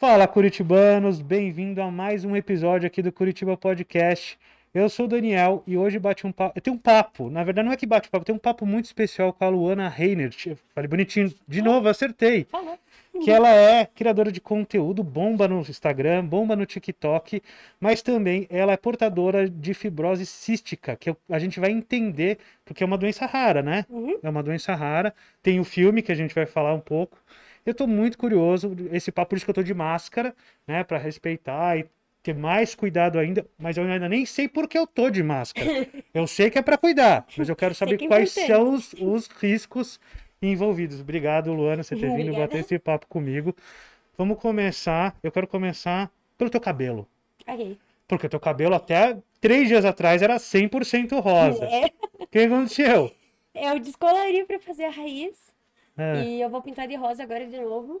Fala Curitibanos, bem-vindo a mais um episódio aqui do Curitiba Podcast. Eu sou o Daniel e hoje bate um papo. Eu tenho um papo, na verdade não é que bate um papo, tem um papo muito especial com a Luana Reinert. falei bonitinho, de novo, acertei. Falou. Que ela é criadora de conteúdo, bomba no Instagram, bomba no TikTok, mas também ela é portadora de fibrose cística, que a gente vai entender, porque é uma doença rara, né? Uhum. É uma doença rara. Tem o filme que a gente vai falar um pouco. Eu tô muito curioso esse papo, por isso que eu tô de máscara, né, para respeitar e ter mais cuidado ainda, mas eu ainda nem sei por que eu tô de máscara. Eu sei que é para cuidar, mas eu quero saber que é quais são os, os, riscos envolvidos. Obrigado, Luana, você ter vindo bater esse papo comigo. Vamos começar, eu quero começar pelo teu cabelo. Okay. Porque teu cabelo até três dias atrás era 100% rosa. É. O que aconteceu? Eu descolori para fazer a raiz. É. E eu vou pintar de rosa agora de novo.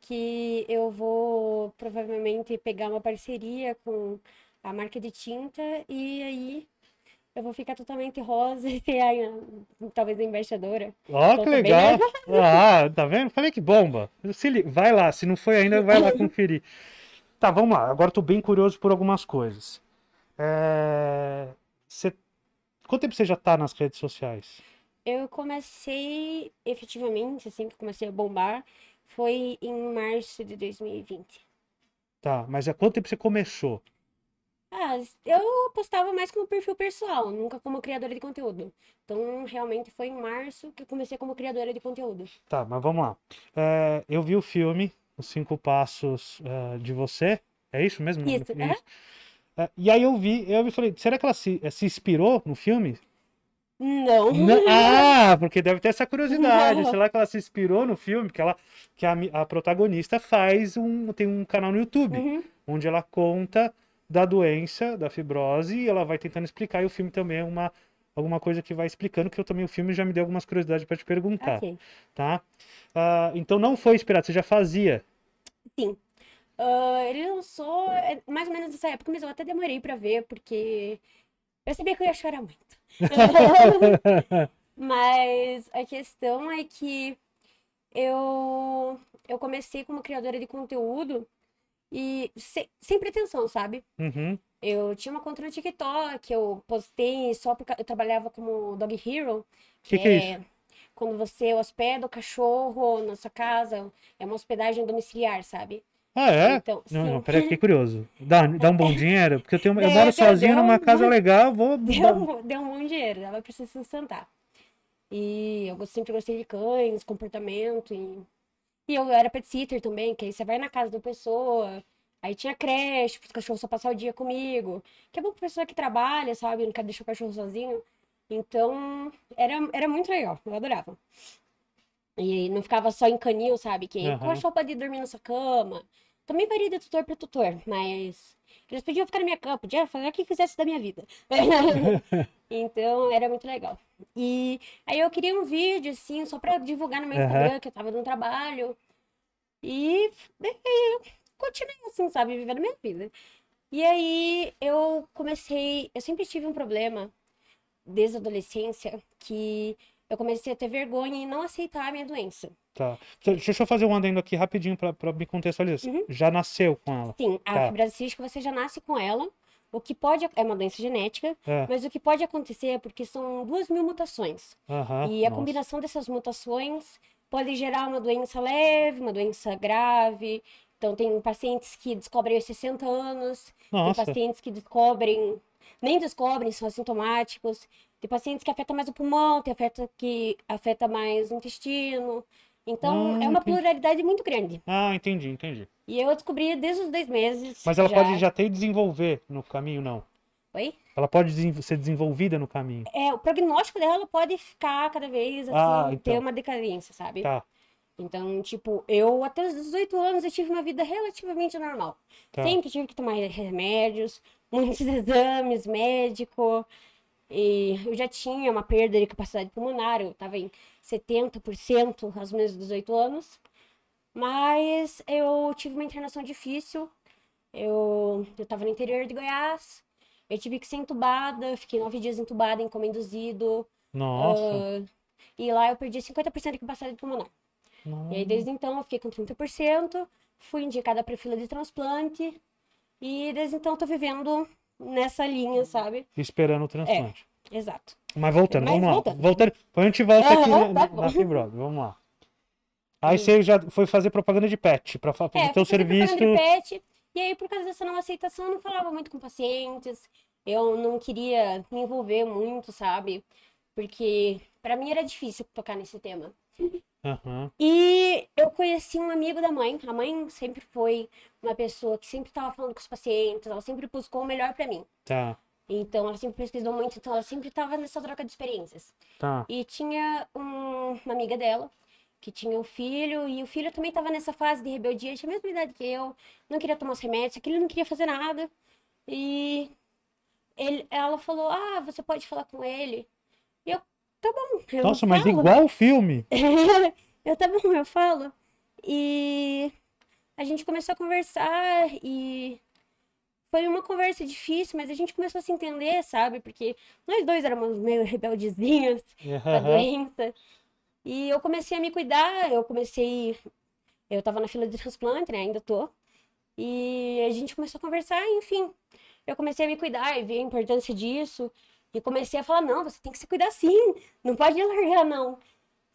Que eu vou provavelmente pegar uma parceria com a marca de tinta e aí eu vou ficar totalmente rosa e aí, talvez embaixadora. Ó, oh, que legal! ah, tá vendo? Falei que bomba! Se Vai lá, se não foi ainda, vai lá conferir. tá, vamos lá. Agora tô bem curioso por algumas coisas. É... Quanto tempo você já tá nas redes sociais? eu comecei, efetivamente, assim que comecei a bombar, foi em março de 2020. Tá, mas há quanto tempo você começou? Ah, eu postava mais como perfil pessoal, nunca como criadora de conteúdo. Então, realmente foi em março que eu comecei como criadora de conteúdo. Tá, mas vamos lá. É, eu vi o filme, Os Cinco Passos uh, de Você. É isso mesmo? Isso, é isso. É? É, e aí eu vi, eu falei, será que ela se, é, se inspirou no filme? Não. não. Ah, porque deve ter essa curiosidade. Não. Sei lá que ela se inspirou no filme, que ela que a, a protagonista faz um tem um canal no YouTube uhum. onde ela conta da doença, da fibrose e ela vai tentando explicar e o filme também é uma alguma coisa que vai explicando que eu também o filme já me deu algumas curiosidades para te perguntar, okay. tá? Uh, então não foi inspirado, você já fazia? Sim. Uh, ele lançou é, mais ou menos nessa época, mas eu até demorei para ver porque eu sabia que eu ia chorar muito. Mas a questão é que eu, eu comecei como criadora de conteúdo e sem, sem pretensão, sabe? Uhum. Eu tinha uma conta no TikTok, eu postei só porque eu trabalhava como dog hero. Que, que, que é, é, isso? Quando você hospeda o cachorro na sua casa, é uma hospedagem domiciliar, sabe? Ah, é? Então, não, não, peraí, fiquei curioso. Dá, dá um bom dinheiro? Porque eu, tenho, eu é, moro sozinho numa um casa bom, legal, vou. Deu, deu um bom dinheiro, vai precisar se sustentar. E eu sempre gostei de cães, comportamento. E, e eu era pet sitter também, que aí você vai na casa da pessoa. Aí tinha creche, os cachorros só passar o dia comigo. Que é bom pra pessoa que trabalha, sabe? Não quer deixar o cachorro sozinho. Então, era, era muito legal, eu adorava. E não ficava só em canil, sabe? Que uhum. a pra de dormir na sua cama. Também varia de tutor para tutor, mas eles podiam ficar na minha cama, podia fazer o que quisesse da minha vida. então era muito legal. E aí eu queria um vídeo, assim, só para divulgar no meu uhum. Instagram que eu tava num trabalho. E, né, eu continuei assim, sabe, vivendo a minha vida. E aí eu comecei. Eu sempre tive um problema desde a adolescência que eu comecei a ter vergonha e não aceitar a minha doença. Tá. Deixa eu fazer um adendo aqui rapidinho para me contextualizar. Uhum. Já nasceu com ela? Sim, a tá. fibrose cística você já nasce com ela. O que pode é uma doença genética, é. mas o que pode acontecer é porque são duas mil mutações. Uhum, e a nossa. combinação dessas mutações pode gerar uma doença leve, uma doença grave. Então tem pacientes que descobrem aos 60 anos, nossa. tem pacientes que descobrem nem descobrem, são assintomáticos. Tem pacientes que afeta mais o pulmão, tem afeta que afeta mais o intestino. Então, ah, é uma entendi. pluralidade muito grande. Ah, entendi, entendi. E eu descobri desde os dois meses. Mas ela já... pode já ter desenvolver no caminho, não? Oi? Ela pode ser desenvolvida no caminho. É, o prognóstico dela pode ficar cada vez, assim, ah, então. ter uma decadência, sabe? Tá. Então, tipo, eu até os 18 anos eu tive uma vida relativamente normal. Tá. Sempre tive que tomar remédios, muitos exames, médico. E eu já tinha uma perda de capacidade pulmonar, eu tava em 70% aos meus 18 anos. Mas eu tive uma internação difícil. Eu tava no interior de Goiás. Eu tive que ser entubada. fiquei nove dias entubada em coma induzido. Nossa! Uh, e lá eu perdi 50% de capacidade pulmonar. E aí, desde então, eu fiquei com 30%. Fui indicada para fila de transplante. E desde então, estou vivendo nessa linha, sabe? Esperando o transplante. É, exato. Mas voltando, Mas vamos voltando. lá. Voltando. Depois a gente volta aqui ah, tá na, na Vamos lá. Aí e... você já foi fazer propaganda de pet, para é, fazer é, o teu serviço. Pet, e aí, por causa dessa não aceitação, eu não falava muito com pacientes. Eu não queria me envolver muito, sabe? Porque para mim era difícil tocar nesse tema. Uhum. E eu conheci um amigo da mãe. A mãe sempre foi uma pessoa que sempre estava falando com os pacientes, ela sempre buscou o melhor para mim. Tá. Então ela sempre pesquisou muito, então ela sempre estava nessa troca de experiências. Tá. E tinha um, uma amiga dela que tinha um filho e o filho também estava nessa fase de rebeldia, tinha a mesma idade que eu, não queria tomar os remédios, aquele não queria fazer nada. E ele, ela falou: "Ah, você pode falar com ele" tá bom. Eu Nossa, mas né? igual o filme. eu tá bom, eu falo. E a gente começou a conversar e foi uma conversa difícil, mas a gente começou a se entender, sabe? Porque nós dois éramos meio rebeldezinhos uhum. da doença. E eu comecei a me cuidar, eu comecei. Eu tava na fila de transplante, né? Ainda tô. E a gente começou a conversar, enfim. Eu comecei a me cuidar e vi a importância disso. E comecei a falar: não, você tem que se cuidar sim, não pode largar, não.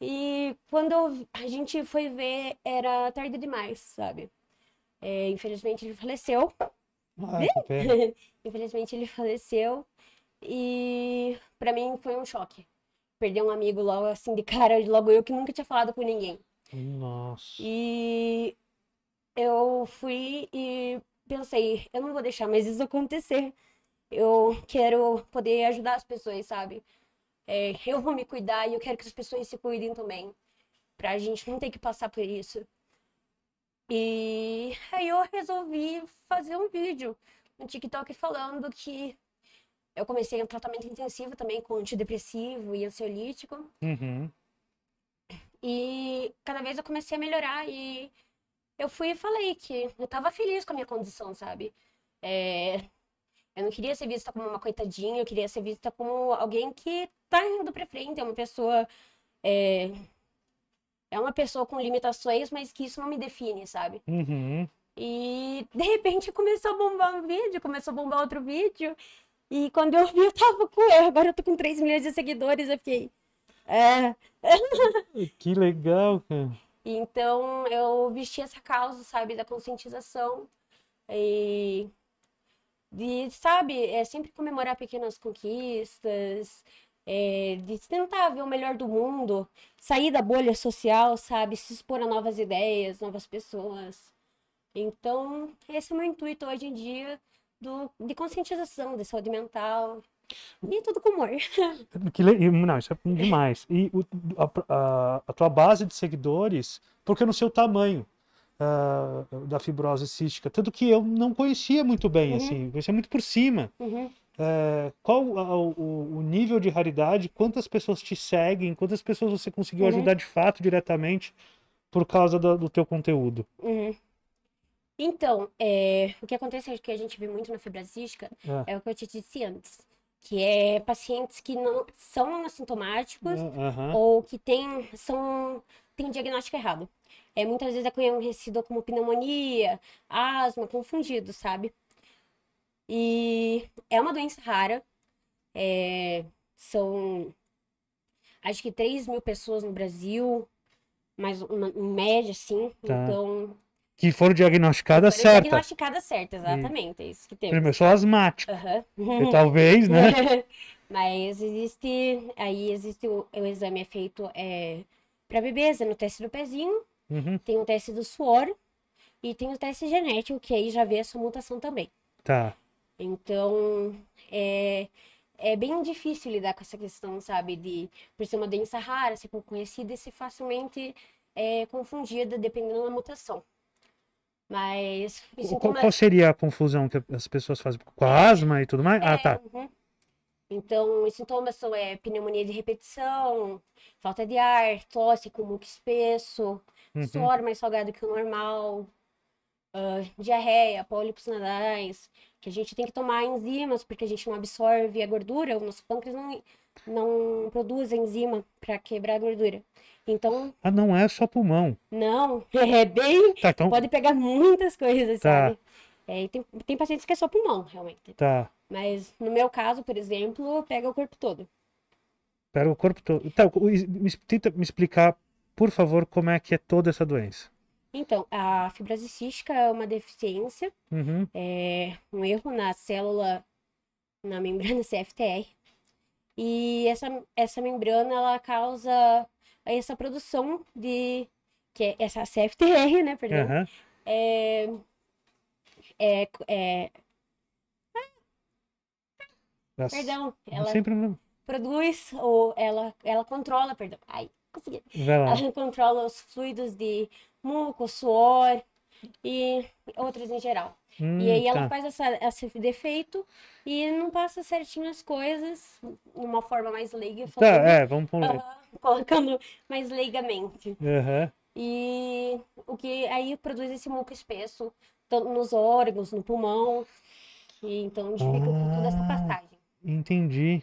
E quando a gente foi ver, era tarde demais, sabe? É, infelizmente ele faleceu. Ah, infelizmente ele faleceu. E para mim foi um choque. Perder um amigo logo assim de cara, logo eu que nunca tinha falado com ninguém. Nossa. E eu fui e pensei, eu não vou deixar mais isso acontecer. Eu quero poder ajudar as pessoas, sabe? É, eu vou me cuidar e eu quero que as pessoas se cuidem também. Pra gente não ter que passar por isso. E aí eu resolvi fazer um vídeo no TikTok falando que eu comecei um tratamento intensivo também com antidepressivo e ansiolítico. Uhum. E cada vez eu comecei a melhorar e eu fui e falei que eu tava feliz com a minha condição, sabe? É, eu não queria ser vista como uma coitadinha, eu queria ser vista como alguém que tá indo pra frente, é uma pessoa. É, é uma pessoa com limitações, mas que isso não me define, sabe? Uhum. E de repente começou a bombar um vídeo, começou a bombar outro vídeo. E quando eu vi, eu tava com agora eu tô com 3 milhões de seguidores, eu fiquei. É. que legal, cara. Então eu vesti essa causa, sabe, da conscientização. E de, sabe, é sempre comemorar pequenas conquistas, é, de tentar ver o melhor do mundo, sair da bolha social, sabe, se expor a novas ideias, novas pessoas. Então, esse é o meu intuito hoje em dia do, de conscientização de saúde mental. E tudo com humor. Que Não, isso é demais. E o, a, a, a tua base de seguidores, porque no seu tamanho, ah, da fibrose cística, tanto que eu não conhecia muito bem, uhum. assim, conhecia muito por cima. Uhum. É, qual o, o, nível de raridade? Quantas pessoas te seguem? Quantas pessoas você conseguiu uhum. ajudar de fato diretamente por causa do, do teu conteúdo? Uhum. Então, é, o que acontece é que a gente vê muito na fibrosística é. é o que eu te disse antes, que é pacientes que não são assintomáticos uhum. ou que têm são tem diagnóstico errado. É, muitas vezes é conhecido como pneumonia, asma, confundido, sabe? E é uma doença rara. É, são acho que 3 mil pessoas no Brasil, mais uma, em média, assim. Tá. Então. Que foram diagnosticadas certas. Diagnosticadas certas, hum. exatamente. E... É isso que temos. Primeiro, eu sou asmático. Uhum. talvez, né? Mas existe. Aí existe o, o exame é feito é, para bebês, é no teste do pezinho. Uhum. Tem o teste do suor e tem o teste genético, que aí já vê a sua mutação também. Tá. Então, é, é bem difícil lidar com essa questão, sabe? De por ser uma doença rara, ser pouco conhecida e ser facilmente é, confundida dependendo da mutação. Mas. Qual, qual, é seria a confusão que as pessoas fazem? Com a é, asma e tudo mais? Ah, é, ah, tá. Uhum. Então, os sintomas são é, pneumonia de repetição, falta de ar, tosse com muco espesso, uhum. suor mais salgado que o normal, uh, diarreia, pólipos nasais, que a gente tem que tomar enzimas, porque a gente não absorve a gordura, o nosso pâncreas não, não produz enzima para quebrar a gordura. Então. Ah, não é só pulmão. Não, é bem. Tá, então... Pode pegar muitas coisas, tá. sabe? É, tem, tem pacientes que é só pulmão, realmente. Tá. Mas no meu caso, por exemplo, pega o corpo todo. Pega o corpo todo. Então, me, tenta me explicar por favor, como é que é toda essa doença? Então, a fibrose cística é uma deficiência, uhum. é um erro na célula, na membrana CFTR. E essa, essa membrana, ela causa essa produção de... Que é essa CFTR, né? Perdão. Uhum. É, é, é... Perdão. Ela Sem produz ou ela, ela controla, perdão. Ai, consegui. A gente controla os fluidos de muco, suor e outros em geral. Hum, e aí ela tá. faz essa, esse defeito e não passa certinho as coisas de uma forma mais leiga. Falando, tá, é, vamos pôr. Uh, colocando mais leigamente. Uhum. E o que aí produz esse muco espesso nos órgãos, no pulmão. E, então, a gente ah, fica com toda essa ah, passagem. Entendi.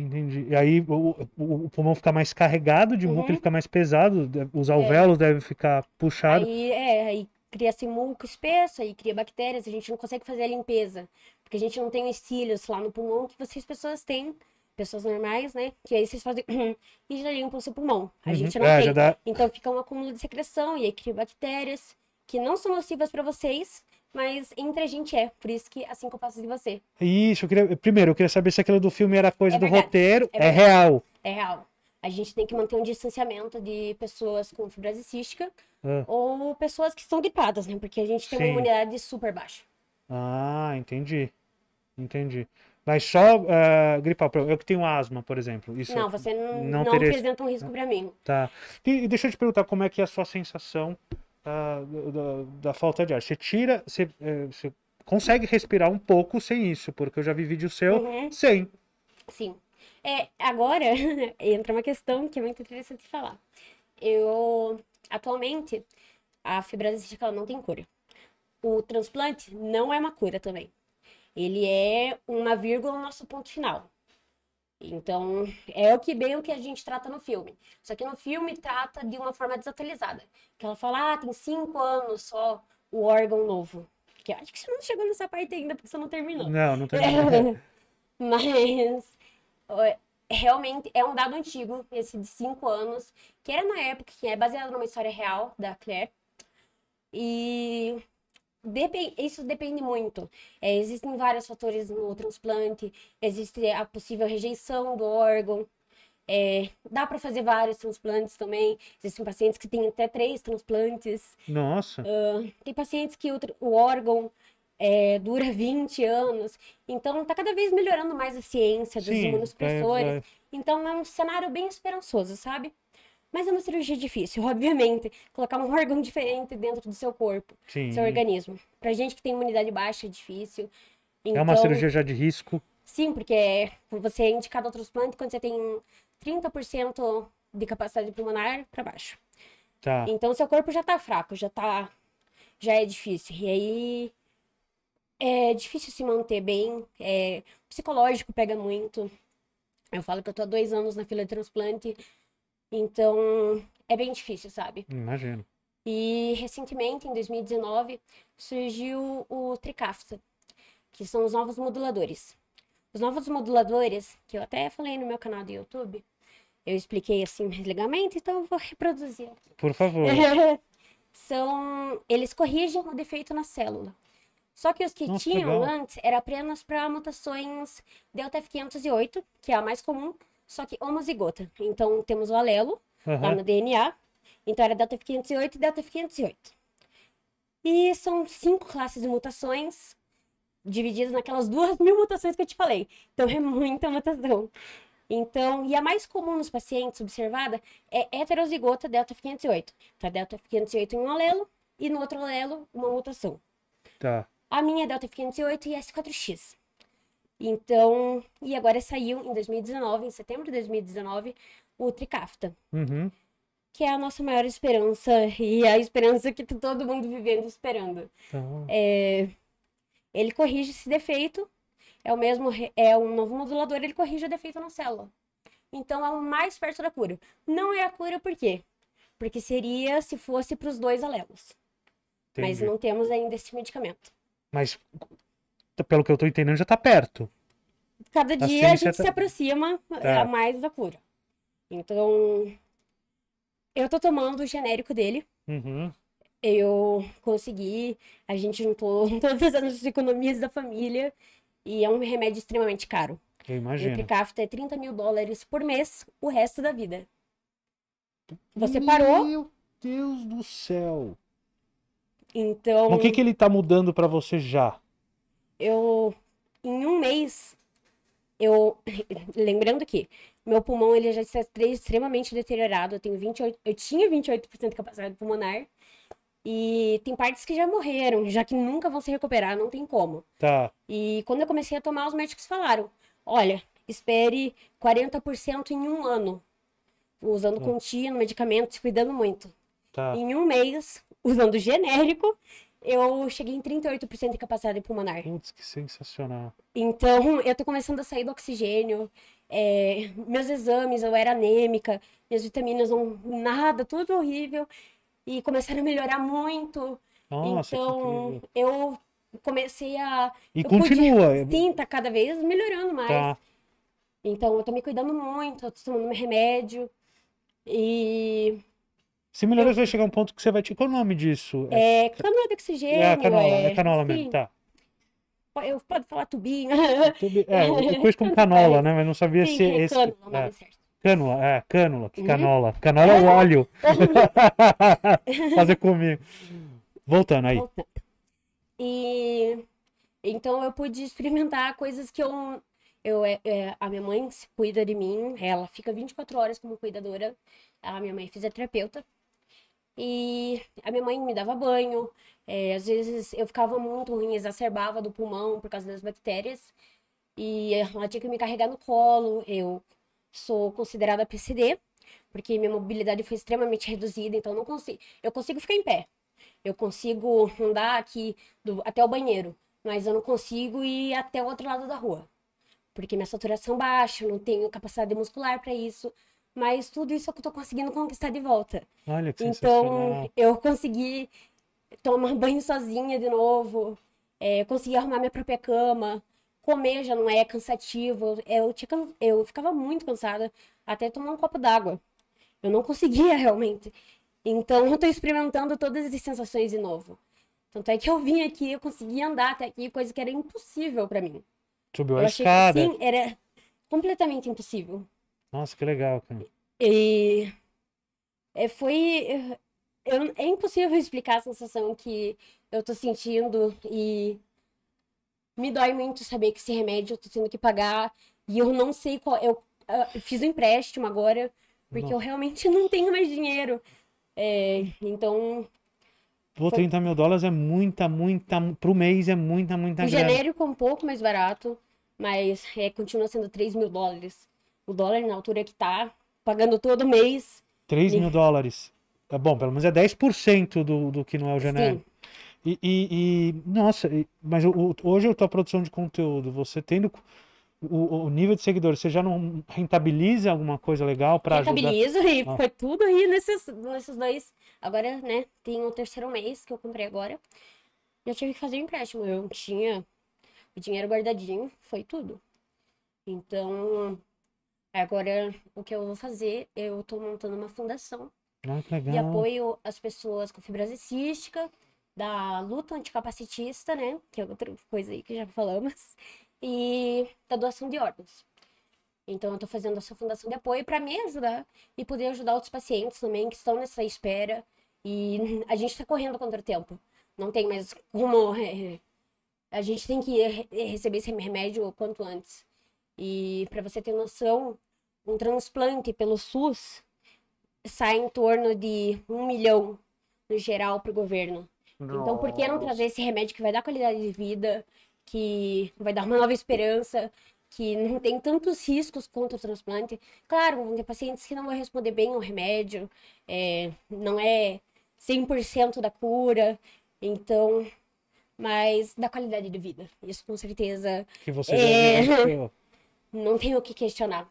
Entendi. E aí o, o, o, pulmão fica mais carregado de muco, uhum. ele fica mais pesado, os alvéolos é. devem ficar puxados. Aí, é, aí cria-se assim, muco espesso, aí cria bactérias, a gente não consegue fazer a limpeza, porque a gente não tem os cílios lá no pulmão que vocês pessoas têm, pessoas normais, né? Que aí vocês fazem e já limpam o seu pulmão. A uhum. gente não é, tem. Dá... Então fica um acúmulo de secreção e aí cria bactérias que não são nocivas para vocês, mas entre a gente é, por isso que assim que eu passo de você. Isso, eu queria, primeiro, eu queria saber se aquilo do filme era coisa é do roteiro. É, é, real. É real. A gente tem que manter um distanciamento de pessoas com fibrose cística ah. ou pessoas que estão gripadas, né? Porque a gente tem Sim. uma imunidade super baixa. Ah, entendi. Entendi. Mas só uh, eh, gripar, eu que tenho asma, por exemplo. Isso não, você não, não, não apresenta um risco para mim. Tá. E, e deixa eu te perguntar como é que é a sua sensação da, da, da falta de ar. Você tira, você, é, você, consegue respirar um pouco sem isso, porque eu já vi vídeo seu uhum. sem. Sim. É, agora entra uma questão que é muito interessante falar. Eu, atualmente, a fibrose estical não tem cura. O transplante não é uma cura também. Ele é uma vírgula no nosso ponto final. Então, é o que bem o que a gente trata no filme. Só que no filme trata de uma forma desatualizada. Que ela fala, ah, tem cinco anos só o órgão novo. Que acho que você não chegou nessa parte ainda, porque você não terminou. Não, não terminou. É, mas, realmente, é um dado antigo, esse de cinco anos, que era na época, que é baseado numa história real da Claire. E depende isso depende muito. É, existem vários fatores no transplante, existe a possível rejeição do órgão. É, dá para fazer vários transplantes também. Existem pacientes que têm até três transplantes. Nossa! Uh, tem pacientes que o, o órgão é, dura 20 anos. Então, está cada vez melhorando mais a ciência dos Sim, é, imunossupressores. É. Então, é um cenário bem esperançoso, sabe? Mas é uma cirurgia difícil, obviamente. Colocar um órgão diferente dentro do seu corpo, Sim. seu organismo. Pra gente que tem imunidade baixa, é difícil. Então, é uma então, cirurgia já de risco. Sim, porque você é indicado ao transplante quando você tem 30% de capacidade pulmonar para baixo. Tá. Então, seu corpo já tá fraco, já tá. Já é difícil. E aí. É difícil se manter bem. É... O psicológico pega muito. Eu falo que eu tô há dois anos na fila de transplante então, é bem difícil, sabe? Imagino. E recentemente, em 2019, surgiu o Tricafta, que são os novos moduladores. Os novos moduladores, que eu até falei no meu canal do YouTube, eu expliquei assim desligamento, então eu vou reproduzir aqui. Por favor. são, eles corrigem o defeito na célula. Só que os que Nossa, tinham legal. antes eram apenas para mutações delta F508, que é a mais comum, só que homozigota. Então temos o alelo uhum. Tá lá no DNA. Então era delta F508 e delta F508. E são cinco classes de mutações divididas naquelas duas mil mutações que eu te falei. Então é muita mutação. Então, e a mais comum nos pacientes observada é heterozigota delta F508. Então, a é delta F508 em um alelo e no outro alelo uma mutação. Tá. A minha é delta F508 e S4X. Então, e agora saiu em 2019, em setembro de 2019, o Tricafta. Uhum. Que é a nossa maior esperança e a esperança que tá todo mundo vivendo esperando. Então... É, ele corrige esse defeito, é o mesmo, é um novo modulador, ele corrige o defeito na célula. Então é o mais perto da cura. Não é a cura por quê? Porque seria se fosse para os dois alelos. Entendi. Mas não temos ainda esse medicamento. Mas Tá, pelo que eu tô entendendo, já tá perto. Cada tá dia a gente tá... se aproxima tá. mais da cura. Então, eu tô tomando o genérico dele. Uhum. Eu consegui, a gente juntou todas as economias da família e é um remédio extremamente caro. Eu imagino. Tricafta é 30 mil dólares por mês o resto da vida. Você Meu parou. Meu Deus do céu. Então. O que, que ele tá mudando para você já? eu em um mês eu lembrando que meu pulmão ele já está extremamente deteriorado, eu tenho 28, eu tinha 28% de capacidade pulmonar e tem partes que já morreram, já que nunca vão se recuperar, não tem como. Tá. E quando eu comecei a tomar, os médicos falaram: "Olha, espere 40% em um ano, usando tá. contínuo, medicamento, se cuidando muito. Tá. Em um mês, usando genérico, eu cheguei em 38% de capacidade pulmonar. Putz, que sensacional. Então, eu tô começando a sair do oxigênio, é, meus exames, eu era anêmica, minhas vitaminas não, nada, tudo horrível. E começaram a melhorar muito. Nossa, então, eu comecei a. E continua. Tinta sim, tá cada vez melhorando mais. Tá. Então, eu tô me cuidando muito, eu tô tomando meu remédio. E se você vai chegar um ponto que você vai. Te... Qual é o nome disso? É, canola é é de oxigênio. É canola, é, canola mesmo, tá. Eu posso falar tubinho. É, eu conheço como canola, né? Mas não sabia sim, se é esse. Cânula, é. certo. Cânula, é, cânula, que uhum. canola. Uhum. Canola é o óleo. Fazer comigo. Voltando aí. Voltando. E então eu pude experimentar coisas que eu eu, é, a minha mãe se cuida de mim, ela fica 24 horas como cuidadora. A minha mãe é fisioterapeuta, e a minha mãe me dava banho. É, às vezes eu ficava muito ruim, exacerbava do pulmão por causa das bactérias. E ela tinha que me carregar no colo. Eu sou considerada PCD, porque minha mobilidade foi extremamente reduzida, então não consigo. Eu consigo ficar em pé. Eu consigo andar aqui do, até o banheiro, mas eu não consigo ir até o outro lado da rua. Porque minha saturação baixa, eu não tenho capacidade muscular para isso mas tudo isso que eu estou conseguindo conquistar de volta. Olha que Então, eu consegui tomar banho sozinha de novo, é, consegui arrumar minha própria cama, comer já não é cansativo. Eu, tinha, eu ficava muito cansada até tomar um copo d'água. Eu não conseguia realmente. Então, eu estou experimentando todas as sensações de novo. Tanto é que eu vim aqui, eu consegui andar até aqui, coisa que era impossível para mim. Subiu eu a escada. sim, era completamente impossível. Nossa, que legal, cara. E é, foi. Eu, é impossível explicar a sensação que eu tô sentindo e me dói muito saber que esse remédio eu tô tendo que pagar e eu não sei qual. Eu, ah, eu fiz um empréstimo agora porque não. eu realmente não tenho mais dinheiro. É, então. Pô, foi... 30 mil dólares é muita, muita. Pro mês é muita, muita. Em janeiro com um pouco mais barato, mas é, continua sendo 3 mil dólares o dólar na altura que tá, pagando todo mês. 3 mil e... dólares. Tá bom, pelo menos é 10% do, do que não é o janeiro. E, e, e, nossa, mas o, hoje a tua produção de conteúdo, você tendo o, o, nível de seguidores, você já não rentabiliza alguma coisa legal para ajudar? Rentabiliza e ah. foi tudo aí nesses, nesses dois. Agora, né, tem o terceiro mês que eu comprei agora. Eu tive que fazer um empréstimo. Eu tinha o dinheiro guardadinho, foi tudo. Então, Agora, o que eu vou fazer, eu estou montando uma fundação ah, de apoio às pessoas com fibrose cística, da luta anticapacitista, né? Que é outra coisa aí que já falamos. E da doação de órgãos. Então, eu estou fazendo essa fundação de apoio para me ajudar e poder ajudar outros pacientes também que estão nessa espera. E a gente está correndo contra o tempo. Não tem mais como. É, é, a gente tem que receber esse remédio o quanto antes. E para você ter noção, um transplante pelo SUS sai em torno de um milhão no geral para o governo. Nossa. Então, por que não trazer esse remédio que vai dar qualidade de vida, que vai dar uma nova esperança, que não tem tantos riscos quanto o transplante? Claro, vão ter pacientes que não vão responder bem ao remédio, é, não é 100% da cura, então, mas da qualidade de vida. Isso com certeza. Que você é... já né, não tem o que questionar.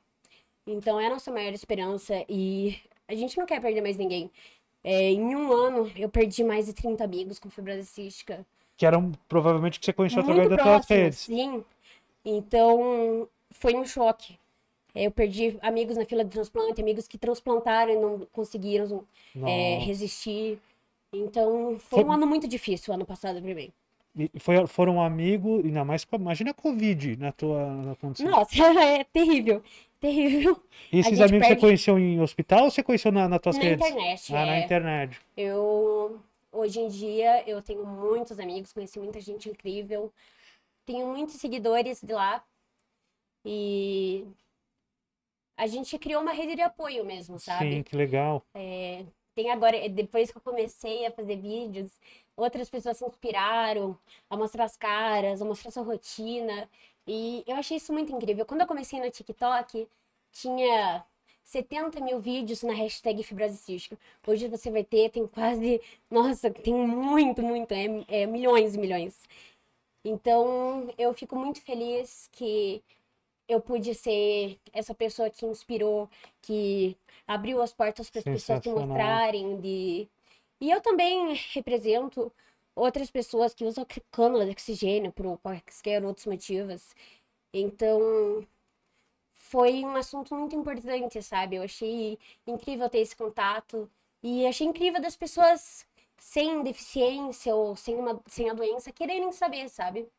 Então é a nossa maior esperança e a gente não quer perder mais ninguém. É, em um ano, eu perdi mais de 30 amigos com fibrose cística. Que eram provavelmente que você conheceu através da das suas Sim. Então, foi um choque. É, eu perdi amigos na fila de transplante, amigos que transplantaram e não conseguiram é, resistir. Então, foi, foi um ano muito difícil, o ano passado, para mim foi, foram amigos, ainda mais com, imagina a Covid na tua na condição. Nossa, é terrível. Terrível. E esses amigos perde... você conheceu em hospital ou você conheceu na, na tuas na redes? Internet, ah, é... na internet. Eu hoje em dia eu tenho muitos amigos, conheci muita gente incrível. Tenho muitos seguidores de lá. E a gente criou uma rede de apoio mesmo, sabe? Sim, que legal. É, tem agora, depois que eu comecei a fazer vídeos, outras pessoas se inspiraram a mostrar as caras, a mostrar sua rotina. E eu achei isso muito incrível. Quando eu comecei no TikTok, tinha 70 mil vídeos na hashtag fibrosicística. Hoje você vai ter, tem quase. Nossa, tem muito, muito, é, é milhões e milhões. Então, eu fico muito feliz que eu pude ser essa pessoa que inspirou, que abriu as portas para as pessoas se mostrarem, de e eu também represento outras pessoas que usam cânula de oxigênio por quaisquer outros motivos. Então, foi um assunto muito importante, sabe? Eu achei incrível ter esse contato e achei incrível das pessoas sem deficiência ou sem, uma, sem a doença quererem saber, sabe?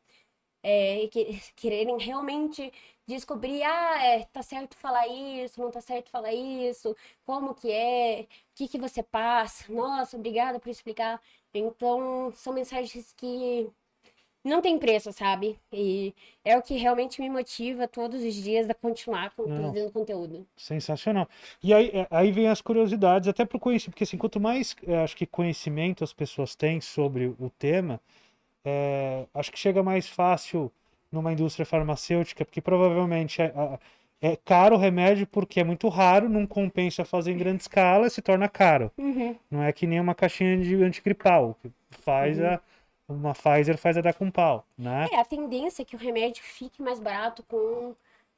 é, quererem realmente descobrir, ah, é, tá certo falar isso, não tá certo falar isso, como que é, o que que você passa, nossa, obrigada por explicar. Então, são mensagens que não tem preço, sabe? E é o que realmente me motiva todos os dias a continuar produzindo conteúdo. Sensacional. E aí, é, aí vem as curiosidades, até pro conhecimento, porque assim, quanto mais, é, acho que conhecimento as pessoas têm sobre o tema, é, acho que chega mais fácil numa indústria farmacêutica, porque provavelmente é, é, caro o remédio porque é muito raro, não compensa fazer em grande escala e se torna caro. Uhum. Não é que nem uma caixinha de antigripal, que faz uhum. a, uma Pfizer faz a dar com pau, né? É, a tendência é que o remédio fique mais barato com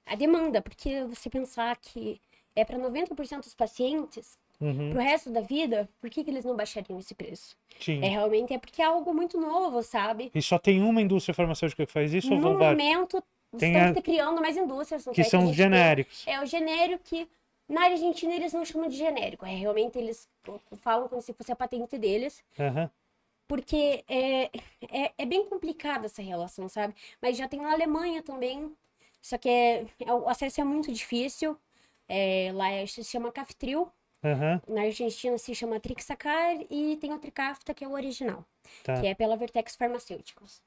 a demanda, porque você pensar que é para 90% dos pacientes, uhum. pro resto da vida, por que, que eles não baixariam esse preço? Sim. É realmente é porque é algo muito novo, sabe? E só tem uma indústria farmacêutica que faz isso? No ou vão momento, tem a... criando mais indústrias. que são os genéricos. Tem. É o genérico que na Argentina eles não chamam de genérico, é, realmente eles falam como se fosse a patente deles. Uhum. Porque é, é, é bem complicada essa relação, sabe? Mas já tem na Alemanha também, só que é, é o acesso é muito difícil. É, lá é, se chama Caftril. Uhum. Na Argentina se chama Trixacar e tem o Tricafta, que é o original, tá. que é pela Vertex Farmacêuticos.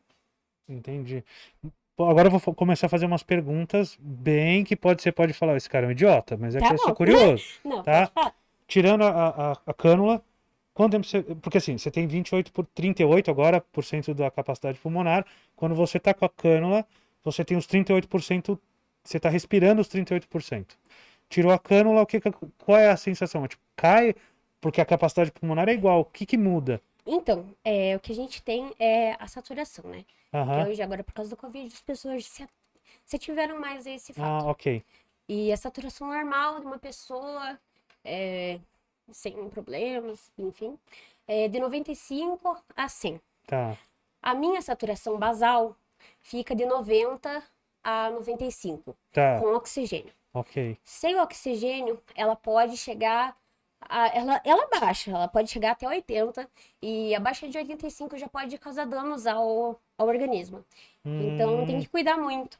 Entendi. Agora eu vou começar a fazer umas perguntas, bem que pode ser, pode falar, esse cara é um idiota, mas é tá que bom. eu sou curioso. Não, tá? Tirando a, a, a cânula, você. Porque assim, você tem 28 por 38 agora por cento da capacidade pulmonar. Quando você está com a cânula, você tem os 38%. Você está respirando os 38%. Tirou a cânula, o que, qual é a sensação? tipo, cai porque a capacidade pulmonar é igual. O que, que muda? Então, é, o que a gente tem é a saturação, né? Uhum. hoje, agora, por causa do Covid, as pessoas se, se tiveram mais esse ah, fato. Ah, ok. E a saturação normal de uma pessoa, é, sem problemas, enfim, é de 95 a 100. Tá. A minha saturação basal fica de 90 a 95 tá. com oxigênio. Ok. Sem oxigênio, ela pode chegar. A, ela, ela baixa, ela pode chegar até 80, e abaixo de 85 já pode causar danos ao, ao organismo. Então, hum. Então tem que cuidar muito.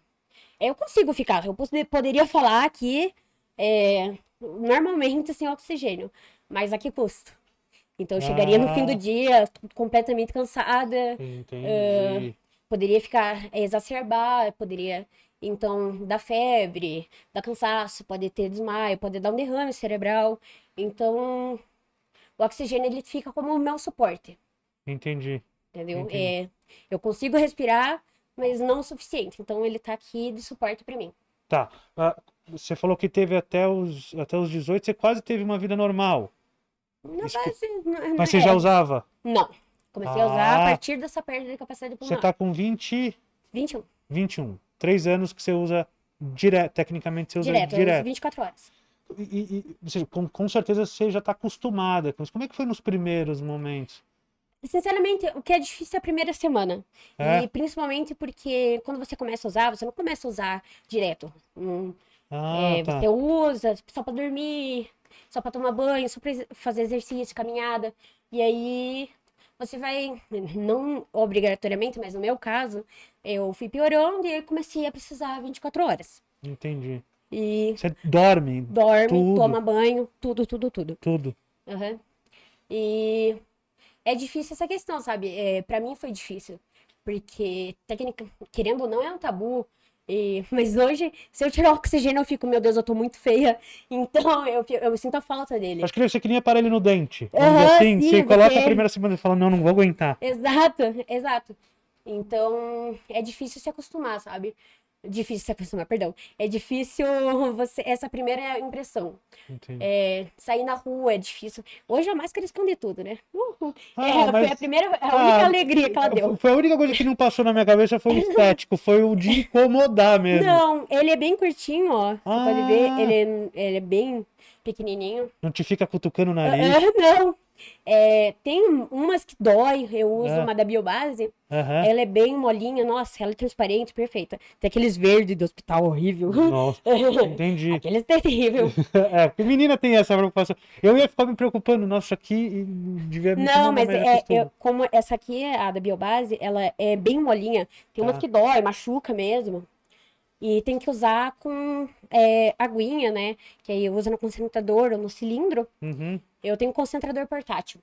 Eu consigo ficar, eu poderia falar aqui é, normalmente sem oxigênio, mas a que custo? Então eu chegaria ah. no fim do ah. dia completamente cansada. Entendi. Uh, poderia ficar é, exacerbar, poderia então, dá febre, dá cansaço, pode ter desmaio, pode dar um derrame cerebral. Então, o oxigênio ele fica como o meu suporte. Entendi. Entendeu? Entendi. É, eu consigo respirar, mas não o suficiente. Então, ele tá aqui de suporte para mim. Tá. Ah, você falou que teve até os, até os 18, você quase teve uma vida normal. Isso... mas, mas você já usava? Não. Comecei ah, a usar a ah. partir dessa perda de capacidade pulmonar. Você tá com 20... 21. 21. Três anos que você usa direto, tecnicamente você usa direto. direto. 24 horas. E, e, e seja, com, com, certeza você já está acostumada com isso. Como é que foi nos primeiros momentos? Sinceramente, o que é difícil é a primeira semana. É? E principalmente porque quando você começa a usar, você não começa a usar direto. Hum, ah, é, tá. Você usa só para dormir, só para tomar banho, só para fazer exercício, caminhada. E aí você vai, não obrigatoriamente, mas no meu caso, eu fui piorando e comecei a precisar 24 horas. Entendi. E você dorme? Dorme, tudo. toma banho, tudo, tudo, tudo. Tudo. Uhum. E é difícil essa questão, sabe? É, para mim foi difícil, porque técnica, querendo ou não é um tabu, e, mas hoje, se eu tirar o oxigênio, eu fico, meu Deus, eu tô muito feia. Então, eu, eu sinto a falta dele. Acho que você queria aparelho no dente. Uhum, assim, sim, você coloca porque... a primeira semana e fala, não, não vou aguentar. Exato, exato. Então, é difícil se acostumar, sabe? difícil se acostumar, perdão. É difícil você essa primeira impressão. É, sair na rua é difícil. Hoje a é máscara esconde tudo, né? Uhum. Ah, é, mas... Foi a primeira, a ah, única alegria que ela deu. Foi a única coisa que não passou na minha cabeça foi o estético, foi o de incomodar mesmo. Não, ele é bem curtinho, ó. Você ah. pode ver, ah. ele é, ele é bem pequenininho. Não te fica cutucando na ah, nariz. Uh, uh, não. É, tem umas que dói, eu uso ah. uma da Biobase. Aham. Ela é bem molinha, nossa, ela é transparente, perfeita. Tem aqueles verdes do hospital horrível. Nossa, entendi. Aqueles terrível. é, que menina tem essa preocupação. Eu ia ficar me preocupando, nossa, aqui devia me Não, mas é, eu, como essa aqui, é a da Biobase, ela é bem molinha. Tem tá. umas que dói, machuca mesmo. E tem que usar com é, aguinha, né? Que aí eu uso no concentrador ou no cilindro. Uhum. Eu tenho um concentrador portátil.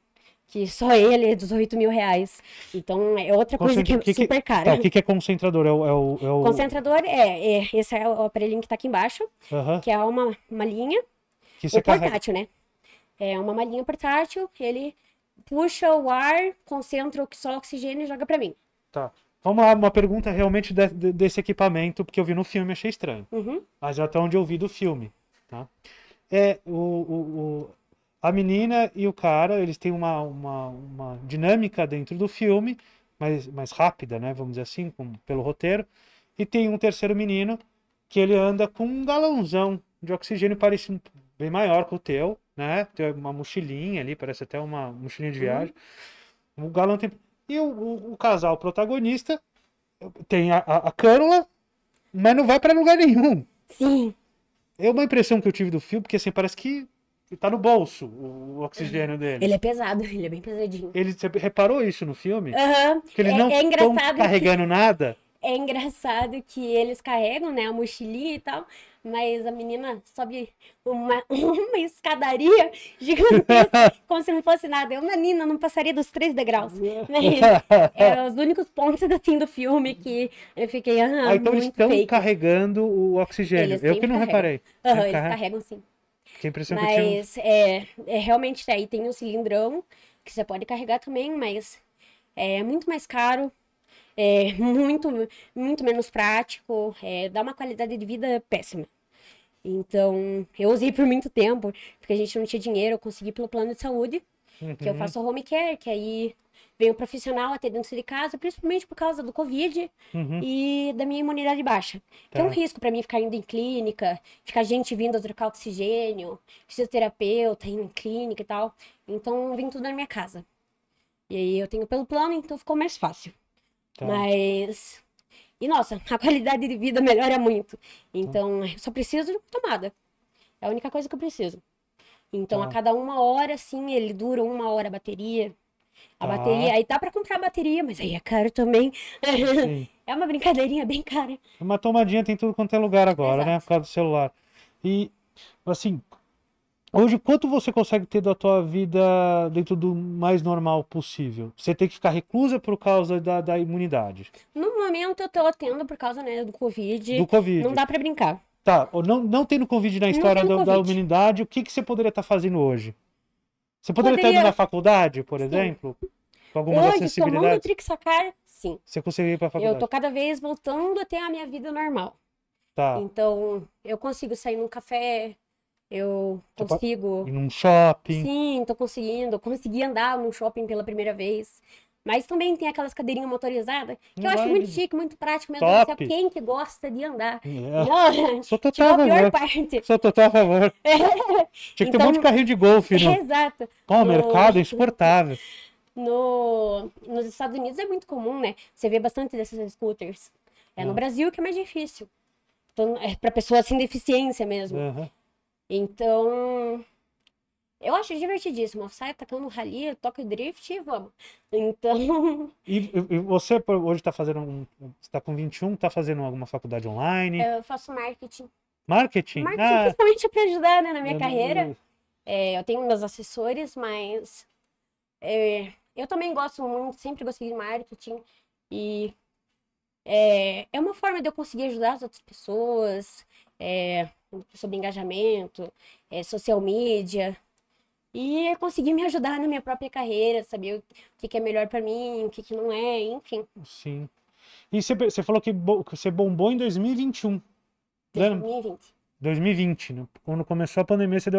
Que só ele é 18 mil reais. Então é outra Concentra... coisa que é que, super cara. O tá, que, que é concentrador? É o, é o, é o... Concentrador é, é, Esse é o aparelhinho que tá aqui embaixo. Uhum. Que é uma, uma linha. Que é o portátil, carrega... né? É uma malinha portátil. Ele puxa o ar, concentra o que só oxigênio e joga para mim. Tá. Vamos lá, uma pergunta realmente de, de, desse equipamento, porque eu vi no filme achei estranho. Uhum. Mas até onde eu vi do filme, tá? É, o, o, o, a menina e o cara, eles têm uma, uma, uma dinâmica dentro do filme, mais, mais rápida, né? Vamos dizer assim, com, pelo roteiro. E tem um terceiro menino que ele anda com um galãozão de oxigênio parece bem maior que o teu, né? Tem uma mochilinha ali, parece até uma mochilinha de uhum. viagem. Uhum. O galão tem e o, o, o casal protagonista tem a, a, a mas não vai para lugar nenhum. Sim. É uma impressão que eu tive do filme, porque assim, parece que tá no bolso o oxigênio dele. Ele é pesado, ele é bem pesadinho. Ele, você reparou isso no filme? Aham. Uhum. Que eles é, não é estão carregando que... nada é engraçado que eles carregam, né, a mochilinha e tal, mas a menina sobe uma, uma escadaria gigantesca, como se não fosse nada. Eu, é menina, não passaria dos três degraus. Né? é, os únicos pontos assim, do filme que eu fiquei. Ah, ah então eles estão fake. carregando o oxigênio. Eles eu que não carregam. reparei. Uhum, eles carregam, carregam sim. Que impressão mas, que eu é, é, realmente, aí tem um cilindrão que você pode carregar também, mas é muito mais caro é muito, muito menos prático, é, dá uma qualidade de vida péssima. Então, eu usei por muito tempo, porque a gente não tinha dinheiro, eu consegui pelo plano de saúde, uhum. que eu uhum. faço home care, que aí vem o profissional até dentro de casa, principalmente por causa do Covid uhum. e da minha imunidade baixa. Tá. é um tá. risco para mim ficar indo em clínica, ficar gente vindo a trocar oxigênio, fisioterapeuta, indo em clínica e tal. Então, vim tudo na minha casa. E aí eu tenho pelo plano, então ficou mais fácil. Tá. Mas. E nossa, a qualidade de vida melhora muito. Então, tá. eu só preciso de tomada. É a única coisa que eu preciso. Então, tá. a cada uma hora, sim, ele dura uma hora a bateria. A tá. bateria, aí dá para comprar a bateria, mas aí é caro também. Sim. é uma brincadeirinha bem cara. É uma tomadinha tem tudo quanto é lugar agora, né? Exato. né? Por causa do celular. E, assim, Hoje, quanto você consegue ter da tua vida dentro do mais normal possível? Você tem que ficar reclusa por causa da, da imunidade? No momento, eu tô atendo por causa né, do Covid. Do Covid. Não dá para brincar. Tá, não, não tendo Covid na história da, da, imunidade, o que, que você poderia estar tá fazendo hoje? Você poderia, poderia... estar indo na faculdade, por sim. exemplo? Com alguma acessibilidade. Hoje, tomando Trixacar, sim. Você conseguiria ir pra faculdade? Eu tô cada vez voltando a ter a minha vida normal. Tá. Então, eu consigo sair num café eu tá consigo. Ir num shopping. Sim, tô conseguindo. Consegui andar num shopping pela primeira vez. Mas também tem aquelas cadeirinhas motorizadas, que Não eu acho muito chique, muito prático, mas Top. Céu, quem que gosta de andar? É. a favor. Parte. só total a favor. É. Tinha que então, ter um então, monte de carrinho de golfe, né? Exato. Pô, o mercado é exportável. No, nos Estados Unidos é muito comum, né? Você vê bastante dessas scooters. É no é. Brasil que é mais difícil. Então, é para pessoa sem deficiência mesmo. Uhum. Então, eu acho divertidíssimo. Sai atacando rally, toca drift e vamos. Então. E, e você hoje está fazendo. Um, você tá com 21, está fazendo alguma faculdade online? Eu faço marketing. Marketing? Marketing, ah, principalmente para ajudar né, na minha carreira. Não... É, eu tenho meus assessores, mas. É, eu também gosto muito, sempre gostei de marketing. E. É, é uma forma de eu conseguir ajudar as outras pessoas. É, sobre engajamento, é, social media. E consegui me ajudar na minha própria carreira, saber o que, que é melhor para mim, o que, que não é, enfim. Sim. E você falou que você bombou em 2021. 2020. 2020, né? Quando começou a pandemia, você,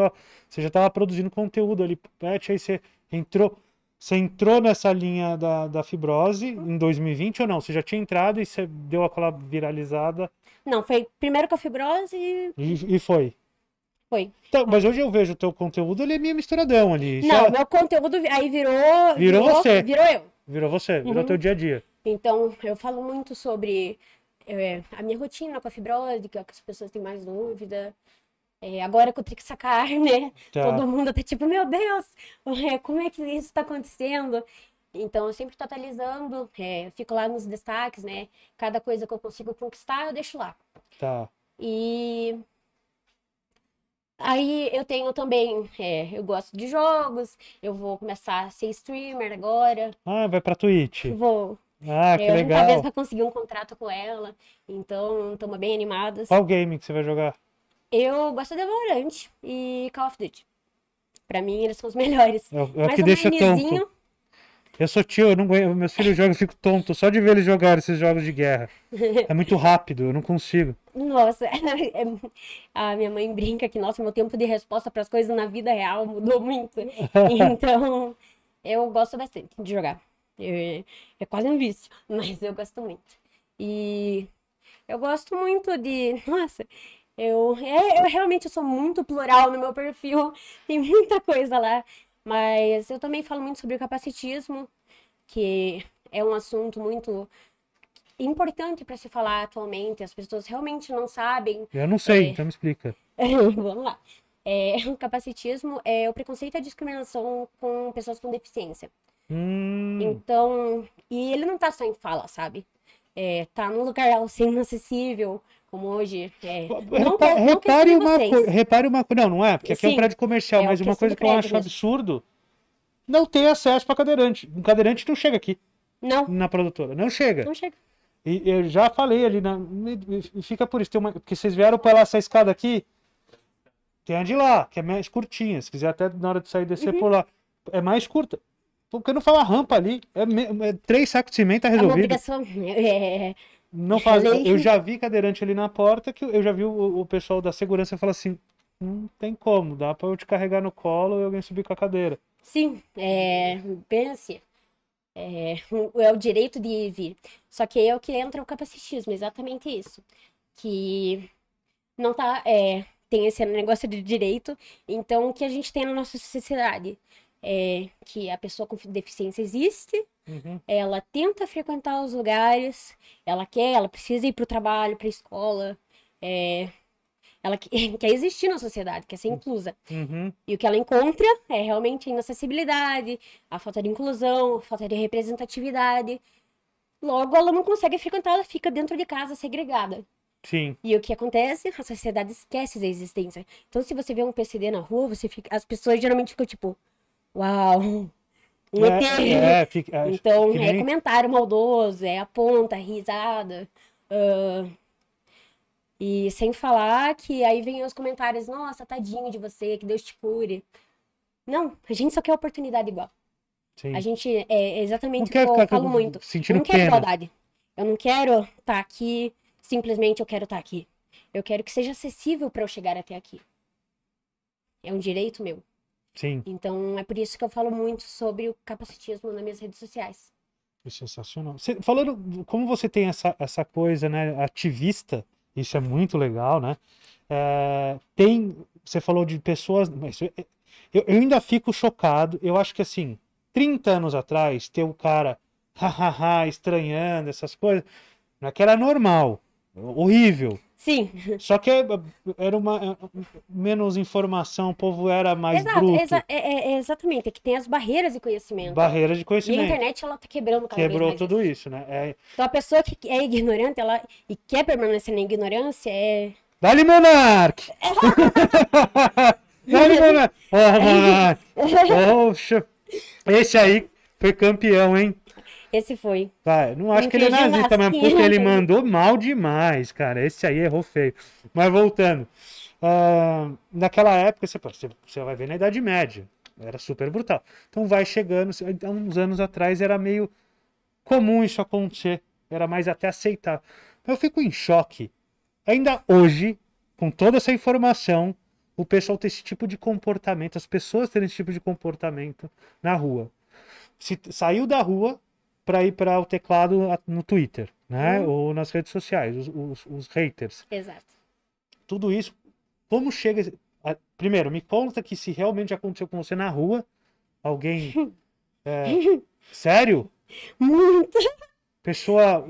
já estava produzindo conteúdo ali pro pet, aí você entrou. Você entrou nessa linha da, da fibrose uhum. em 2020 ou não? Você já tinha entrado e você deu aquela viralizada? Não, foi primeiro com a fibrose e. E, e foi. Foi. Então, mas hoje eu vejo o teu conteúdo, ele é meio misturadão ali. Não, já... É- meu conteúdo aí virou. Virou, virou você. Virou eu. Virou você, virou uhum. teu dia a dia. Então, eu falo muito sobre é, a minha rotina com a fibrose, que é as pessoas têm mais dúvida. É, agora com o Trixacar, né? Tá. Todo mundo até tá tipo, meu Deus, é, como é que isso está acontecendo? Então, eu sempre estou atualizando, é, fico lá nos destaques, né? Cada coisa que eu consigo conquistar, eu deixo lá. Tá. E Aí eu tenho também, é, eu gosto de jogos, eu vou começar a ser streamer agora. Ah, vai pra Twitch? Vou. Ah, que é, legal. talvez vai conseguir um contrato com ela, então estamos bem animadas. Qual game que você vai jogar? Eu gosto de Valorant e Call of Duty. Pra mim, eles são os melhores. É, é Mas que o deixa tonto. Eu sou tio, eu não ganho. Meus filhos jogam, eu fico tonto só de ver eles jogarem esses jogos de guerra. É muito rápido, eu não consigo. Nossa, é, é, a minha mãe brinca que, nossa, meu tempo de resposta para as coisas na vida real mudou muito. Então, eu gosto bastante de jogar. Eu, é, é quase um vício, mas eu gosto muito. E eu gosto muito de. Nossa, eu, é, eu realmente sou muito plural no meu perfil, tem muita coisa lá. Mas eu também falo muito sobre o capacitismo, que é um assunto muito importante para se falar atualmente. As pessoas realmente não sabem. Eu não sei, é... então me explica. Vamos lá. É, o capacitismo é o preconceito e a discriminação com pessoas com deficiência. Hum. Então, e ele não tá só em fala, sabe? é, tá no lugar assim inacessível, como hoje. É, não, repare, não uma co, repare uma coisa. Não, não é, porque aqui Sim, é um prédio comercial, é, mas uma coisa que eu acho mesmo. absurdo não tem acesso para cadeirante. Um cadeirante não chega aqui. Não. Na produtora. Não chega. Não chega. E eu já falei ali, na, fica por isso. Tem uma, porque vocês vieram pela essa escada aqui. Tem a de lá, que é mais curtinha. Se quiser até na hora de sair descer uhum. por lá. É mais curta. Porque não foi uma rampa ali. É, é três sacos de cimento tá resolvido. É uma obrigação. É. Não faz. Eu já vi cadeirante ali na porta que eu já vi o, o pessoal da segurança falar assim: não tem como, dá para eu te carregar no colo e alguém subir com a cadeira. Sim, é, pense. Assim. É, é o direito de ir e vir. Só que é o que entra o capacitismo, exatamente isso. Que não tá. É, tem esse negócio de direito. Então, o que a gente tem na nossa sociedade? é, que a pessoa com deficiência existe, uhum. ela tenta frequentar os lugares, ela quer, ela precisa ir para o trabalho, para a escola, é, ela quer existir na sociedade, quer ser uhum. inclusa. Uhum. E o que ela encontra é realmente a inacessibilidade, a falta de inclusão, a falta de representatividade. Logo, ela não consegue frequentar, ela fica dentro de casa segregada. Sim. E o que acontece? A sociedade esquece da existência. Então, se você vê um PCD na rua, você fica... as pessoas geralmente ficam tipo, uau, um é, É, fica, é, então, é nem... comentário maldoso, é aponta, risada. Uh, e sem falar que aí vem os comentários, nossa, tadinho de você, que Deus te cure. Não, a gente só quer oportunidade igual. Sim. A gente é, é exatamente não o que eu falo muito. Eu não quero pena. igualdade. Eu não quero estar tá aqui, simplesmente eu quero estar tá aqui. Eu quero que seja acessível para eu chegar até aqui. É um direito meu. Sim. Então é por isso que eu falo muito sobre o capacitismo nas minhas redes sociais. É sensacional. Você, falando, como você tem essa, essa coisa, né, ativista, isso é muito legal, né? É, tem, você falou de pessoas, mas é, eu, eu, ainda fico chocado. Eu acho que assim, 30 anos atrás, ter o um cara hahaha, estranhando essas coisas, não é que era normal, horrível. Sim. Só que é, era uma é, menos informação, o povo era mais Exato, bruto. Exa é, é, é, exatamente, é que tem as barreiras de conhecimento. Barreiras de conhecimento. E a internet ela tá quebrando cada Quebrou vez tudo isso, né? É... Então a pessoa que é ignorante, ela e quer permanecer na ignorância é Dá-lhe Monark. Dá-lhe Monark. Monark. Poxa. Esse aí foi campeão, hein? Esse foi. Tá, não acho que ele é nazista, mas porque ele mandou mal demais, cara. Esse aí errou feio. Mas voltando. Uh, naquela época, você, você vai ver na Idade Média. Era super brutal. Então vai chegando. Há uns anos atrás era meio comum isso acontecer. Era mais até aceitável. Então eu fico em choque. Ainda hoje, com toda essa informação, o pessoal ter esse tipo de comportamento, as pessoas terem esse tipo de comportamento na rua. Se saiu da rua, para ir para o teclado no Twitter, né? Uhum. Ou nas redes sociais, os, os, os, haters. Exato. Tudo isso, como chega. primeiro, me conta que se realmente aconteceu com você na rua, alguém. É... sério? Muito! Pessoa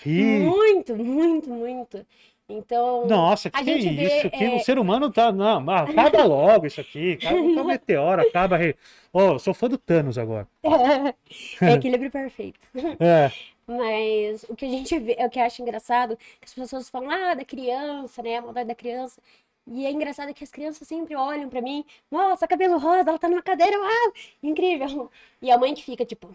ri. Muito, muito, muito. Então. Nossa, que gente é isso? Vê, que é... O ser humano tá. Não, acaba logo isso aqui. Acaba com meteoro, acaba. Re... Oh, sou fã do Thanos agora. É, é equilíbrio perfeito. É. Mas o que a gente vê, é o que eu acho engraçado, que as pessoas falam, ah, da criança, né? A maldade da criança. E é engraçado que as crianças sempre olham para mim, nossa, cabelo rosa, ela tá numa cadeira, uau, incrível. E a mãe que fica, tipo,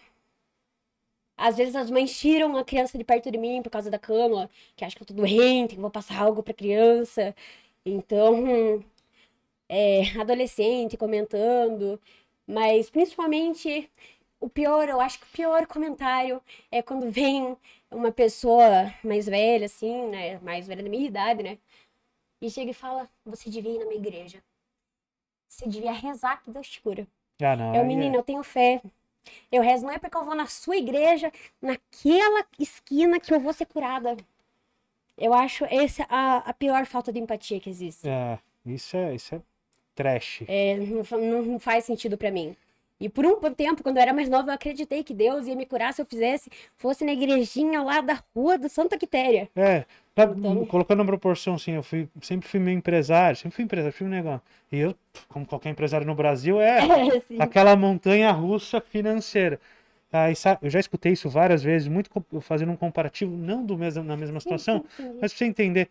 às vezes as mães tiram a criança de perto de mim por causa da cama, que acha que eu tô doente, que vou passar algo pra criança. Então, é, adolescente comentando. Mas principalmente, o pior, eu acho que o pior comentário é quando vem uma pessoa mais velha, assim, né? Mais velha da minha idade, né? E chega e fala: Você devia ir na minha igreja. Você devia rezar que Deus te cura. Ah, não, eu, é é menino, é... eu tenho fé. Eu rezo não é porque eu vou na sua igreja, naquela esquina que eu vou ser curada. Eu acho essa a, a pior falta de empatia que existe. É, isso é, isso é trash. É, não, não faz sentido para mim. E por um tempo, quando eu era mais nova, eu acreditei que Deus ia me curar se eu fizesse, fosse na igrejinha lá da rua do Santa Quitéria. É, Pra, então colocando uma proporção assim, eu fui, sempre fui meu empresário, sempre fui empresário, fui um negócio. E eu, como qualquer empresário no Brasil, é, é aquela montanha russa financeira. Aí, eu já escutei isso várias vezes, muito fazendo um comparativo, não do mesmo, na mesma situação, sim, sim, sim. mas pra você entender.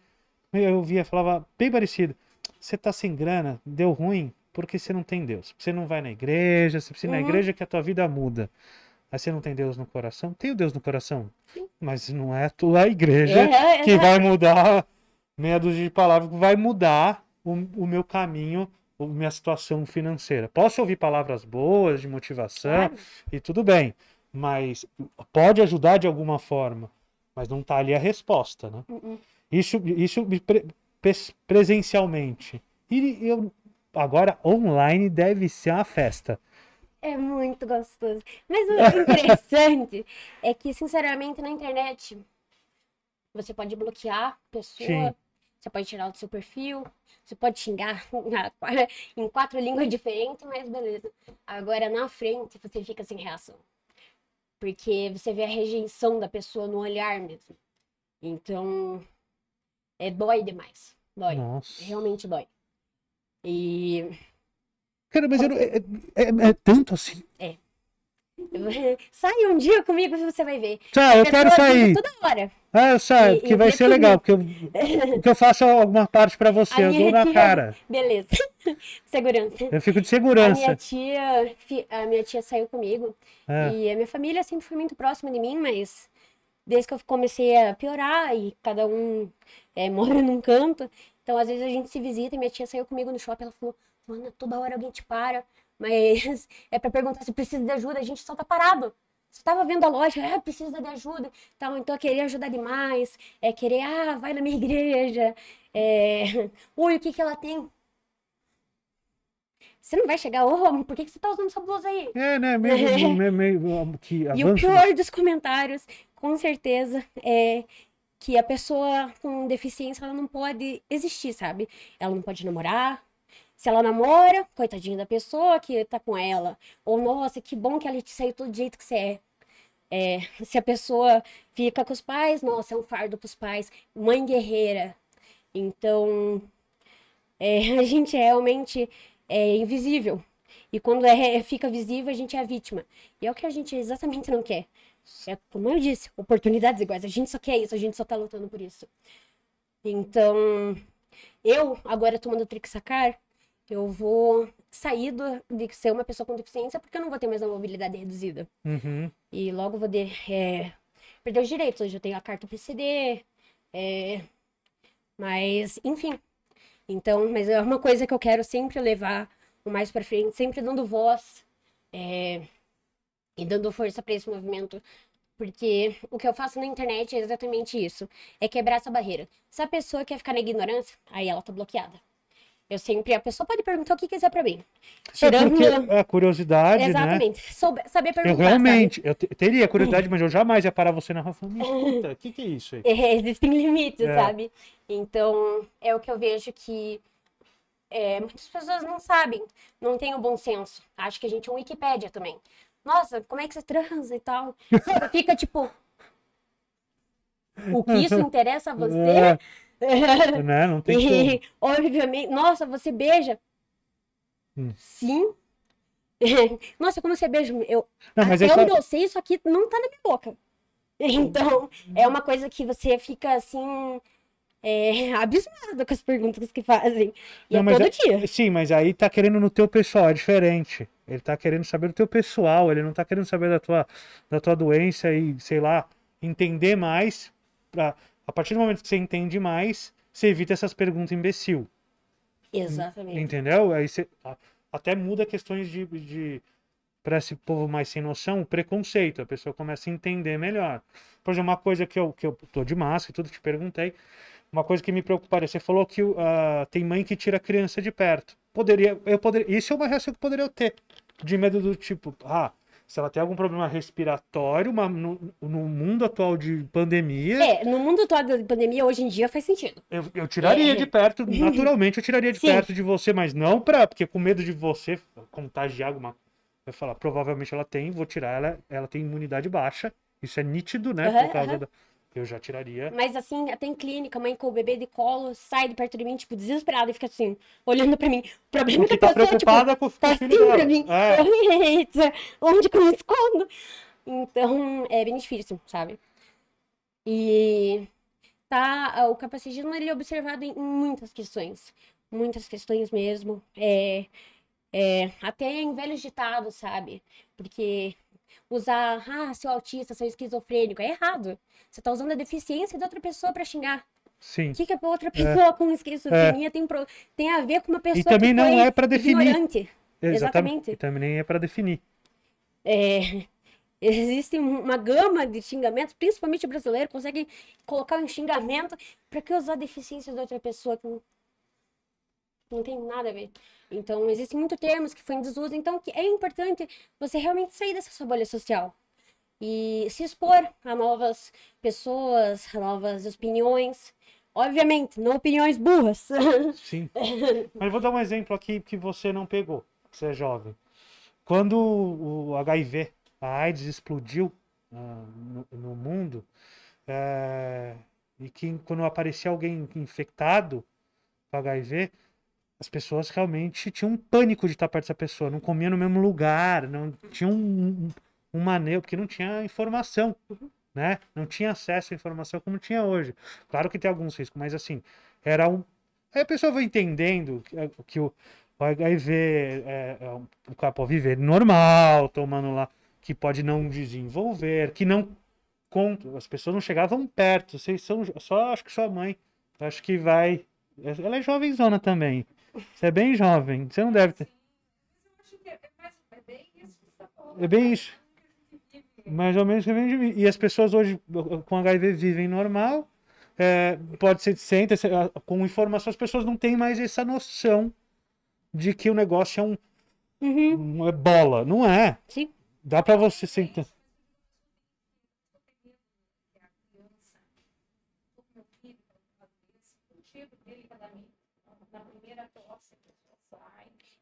Eu via, falava bem parecido. Você tá sem grana, deu ruim, porque você não tem Deus. Você não vai na igreja, você precisa ir uhum. na igreja que a tua vida muda. Mas você não tem Deus no coração? Tenho Deus no coração, mas não é a tua igreja é, é, que vai mudar meia dúzia de palavras, vai mudar o, o meu caminho minha situação financeira. Posso ouvir palavras boas, de motivação, e tudo bem, mas pode ajudar de alguma forma, mas não está ali a resposta, né? Uh -uh. Isso, isso pre presencialmente. E eu, agora, online deve ser uma festa. É muito gostoso. Mas o interessante é que, sinceramente, na internet, você pode bloquear a pessoa, Sim. você pode tirar do seu perfil, você pode xingar em quatro línguas diferentes, mas beleza. Agora, na frente, você fica sem reação. Porque você vê a rejeição da pessoa no olhar mesmo. Então, é dói demais. Dói. Nossa. Realmente dói. E Cara, mas é, é, é, é, tanto assim. É. Sai um dia comigo e você vai ver. Tá, eu quero sair. Toda hora. Ah, eu saio, porque vai ser legal, porque eu, que eu faço alguma parte pra você, a eu dou na tia... cara. Beleza. segurança. Eu fico de segurança. A minha tia, a minha tia saiu comigo. É. E a minha família sempre foi muito próxima de mim, mas desde que eu comecei a piorar e cada um é, mora num canto, então às vezes a gente se visita e minha tia saiu comigo no shopping, ela falou: toda hora alguém te para, mas é para perguntar se precisa de ajuda, a gente só tá parado. Você tava vendo a loja, é, ah, precisa de ajuda, então, então querer ajudar demais, é querer, ah, vai na minha igreja, é, ui, o que que ela tem? Você não vai chegar, ô, oh, por que, que você tá usando essa blusa aí? É, né, meio, é. meio, meio que E o né? pior dos comentários, com certeza, é que a pessoa com deficiência, ela não pode existir, sabe? Ela não pode namorar, se ela namora, coitadinha da pessoa que tá com ela. Ou, nossa, que bom que ela te saiu do jeito que você é. é. Se a pessoa fica com os pais, nossa, é um fardo pros pais. Mãe guerreira. Então, é, a gente é realmente é invisível. E quando é, é, fica visível, a gente é a vítima. E é o que a gente exatamente não quer. É, como eu disse, oportunidades iguais. A gente só quer isso, a gente só tá lutando por isso. Então, eu, agora tomando o Trixacar, eu vou sair do, de ser uma pessoa com deficiência porque eu não vou ter mais uma mobilidade reduzida. Uhum. E logo vou de, é, perder os direitos. Hoje eu tenho a carta PCD, é, mas, enfim. Então, mas é uma coisa que eu quero sempre levar o mais para frente, sempre dando voz é, e dando força para esse movimento. Porque o que eu faço na internet é exatamente isso: é quebrar essa barreira. Se a pessoa quer ficar na ignorância, aí ela tá bloqueada. Eu sempre, a pessoa pode perguntar o que quiser para mim. Tirando. É porque a é curiosidade. Exatamente. Né? Exatamente. saber perguntar. Eu realmente, sabe? eu teria curiosidade, mas eu jamais ia parar você na rua e escuta, o que, que é isso aí? É, existem limites, é. sabe? Então, é o que eu vejo que é, muitas pessoas não sabem, não têm o bom senso. Acho que a gente é um Wikipédia também. Nossa, como é que você transa e tal? Você fica tipo. O que isso interessa a você? É. né? Não tem e, como. Obviamente, nossa, você beija. Hum. Sim. nossa, como você beija? Eu, não, é até essa... onde eu sei, isso aqui não tá na minha boca. Então, é uma coisa que você fica assim. É, abismado com as perguntas que fazem. E não, é todo é, dia. Sim, mas aí tá querendo no teu pessoal, é diferente. Ele tá querendo saber do teu pessoal, ele não tá querendo saber da tua, da tua doença e, sei lá, entender mais pra, a partir do momento que você entende mais, você evita essas perguntas imbecil. Exatamente. Entendeu? Aí você até muda questões de, de para esse povo mais sem noção, o preconceito. A pessoa começa a entender melhor. Por exemplo, uma coisa que eu, que eu tô de máscara e tudo que te perguntei, uma coisa que me preocuparia. Você falou que uh, tem mãe que tira a criança de perto. Poderia, eu poderia, isso é uma reação que poderia eu ter. De medo do tipo, ah, se ela tem algum problema respiratório, uma, no, no, mundo atual de pandemia. É, no mundo atual de pandemia, hoje em dia faz sentido. Eu, eu tiraria é. de perto, é. naturalmente, eu tiraria de Sim. perto de você, mas não pra. Porque com medo de você contagiar alguma. Vai falar, provavelmente ela tem, vou tirar ela, ela tem imunidade baixa. Isso é nítido, né? Uhum, por causa uhum. da eu já tiraria. Mas assim, até em clínica, mãe com o bebê de colo, sai de perto de mim, tipo, desesperada e fica assim, olhando pra mim. O problema Porque da tá preocupada tipo, com o tá filho assim dela. pra mim. É. Eita, onde que eu me escondo? Então, é bem difícil, sabe? E tá, o capacitismo ele é observado em muitas questões. Muitas questões mesmo. É, é, até em velhos ditados, sabe? Porque usar, ah, seu autista, seu esquizofrênico. É errado. Você tá usando a deficiência de outra pessoa para xingar. Sim. O que, que a outra é. pessoa é. com esquizofrenia é. tem, pro... tem a ver com uma pessoa e também que não é para definir. Ignorante. Exatamente. E também nem é para definir. É, existe uma gama de xingamentos, principalmente o brasileiro consegue colocar um xingamento para que usar a deficiência de outra pessoa com não tem nada a ver. Então, existem muitos termos que foi em desuso, então que é importante você realmente sair dessa sua bolha social e se expor a novas pessoas, a novas opiniões. Obviamente, não opiniões burras. Sim. Mas vou dar um exemplo aqui que você não pegou, que você é jovem. Quando o HIV, a AIDS explodiu uh, no, no, mundo, eh, e que quando aparecia alguém infectado com HIV, as pessoas realmente tinham um pânico de estar perto dessa pessoa, não comia no mesmo lugar, não tinha um, um maneiro, porque não tinha informação, né? Não tinha acesso à informação como tinha hoje. Claro que tem alguns riscos, mas assim, era um. Aí a pessoa vai entendendo que, que o, o HIV é, é um, o cara viver normal, tomando lá, que pode não desenvolver, que não as pessoas não chegavam perto, vocês são só acho que sua mãe, acho que vai ela é jovenzona também. Você é bem jovem. Você não deve ter. É bem isso. Mais ou menos que vem de mim. E as pessoas hoje com HIV vivem normal. É, pode ser de senta com informação, as pessoas não têm mais essa noção de que o negócio é um uhum. é bola. Não é. Sim. Dá para você sentar.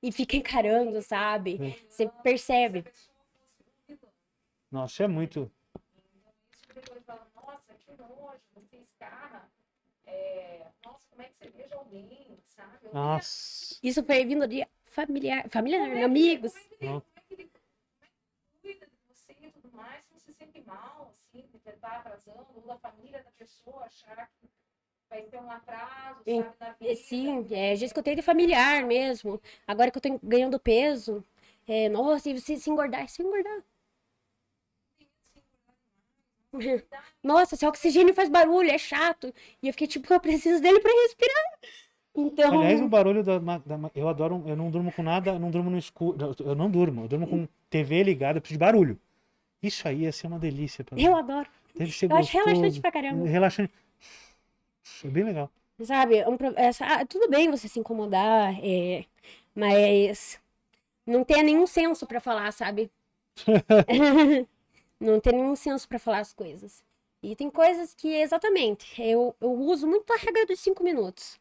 e fica encarando, sabe? Hum. Você percebe. Nossa, é muito. Depois fala, nossa, que nojo, não tem É, nossa, como é que você Isso foi vindo de familiar, como é, né? amigos. Né? Como é que ele, cuida de você e tudo mais, se você se sente mal, assim, de tentar tá atrasando, ou da família da pessoa achar que vai ter um atraso, sabe, na vida. Sim, é, já escutei de familiar mesmo. Agora que eu tô ganhando peso, é, nossa, e você se engordar, se engordar. Nossa, seu oxigênio faz barulho, é chato. E eu fiquei tipo, eu preciso dele para respirar. Então. Aliás, o barulho da, da, Eu adoro. Eu não durmo com nada, não durmo no escuro. Eu não durmo, eu durmo com TV ligada, eu preciso de barulho. Isso aí ia ser uma delícia pra mim. Eu adoro. Deve ser eu gostoso. acho relaxante pra caramba. Relaxante. Isso é bem legal. Sabe, é um, é, ah, tudo bem você se incomodar, é, mas não tem nenhum senso para falar, sabe? não tem nenhum senso para falar as coisas. E tem coisas que, exatamente, eu, eu uso muito a regra dos cinco minutos.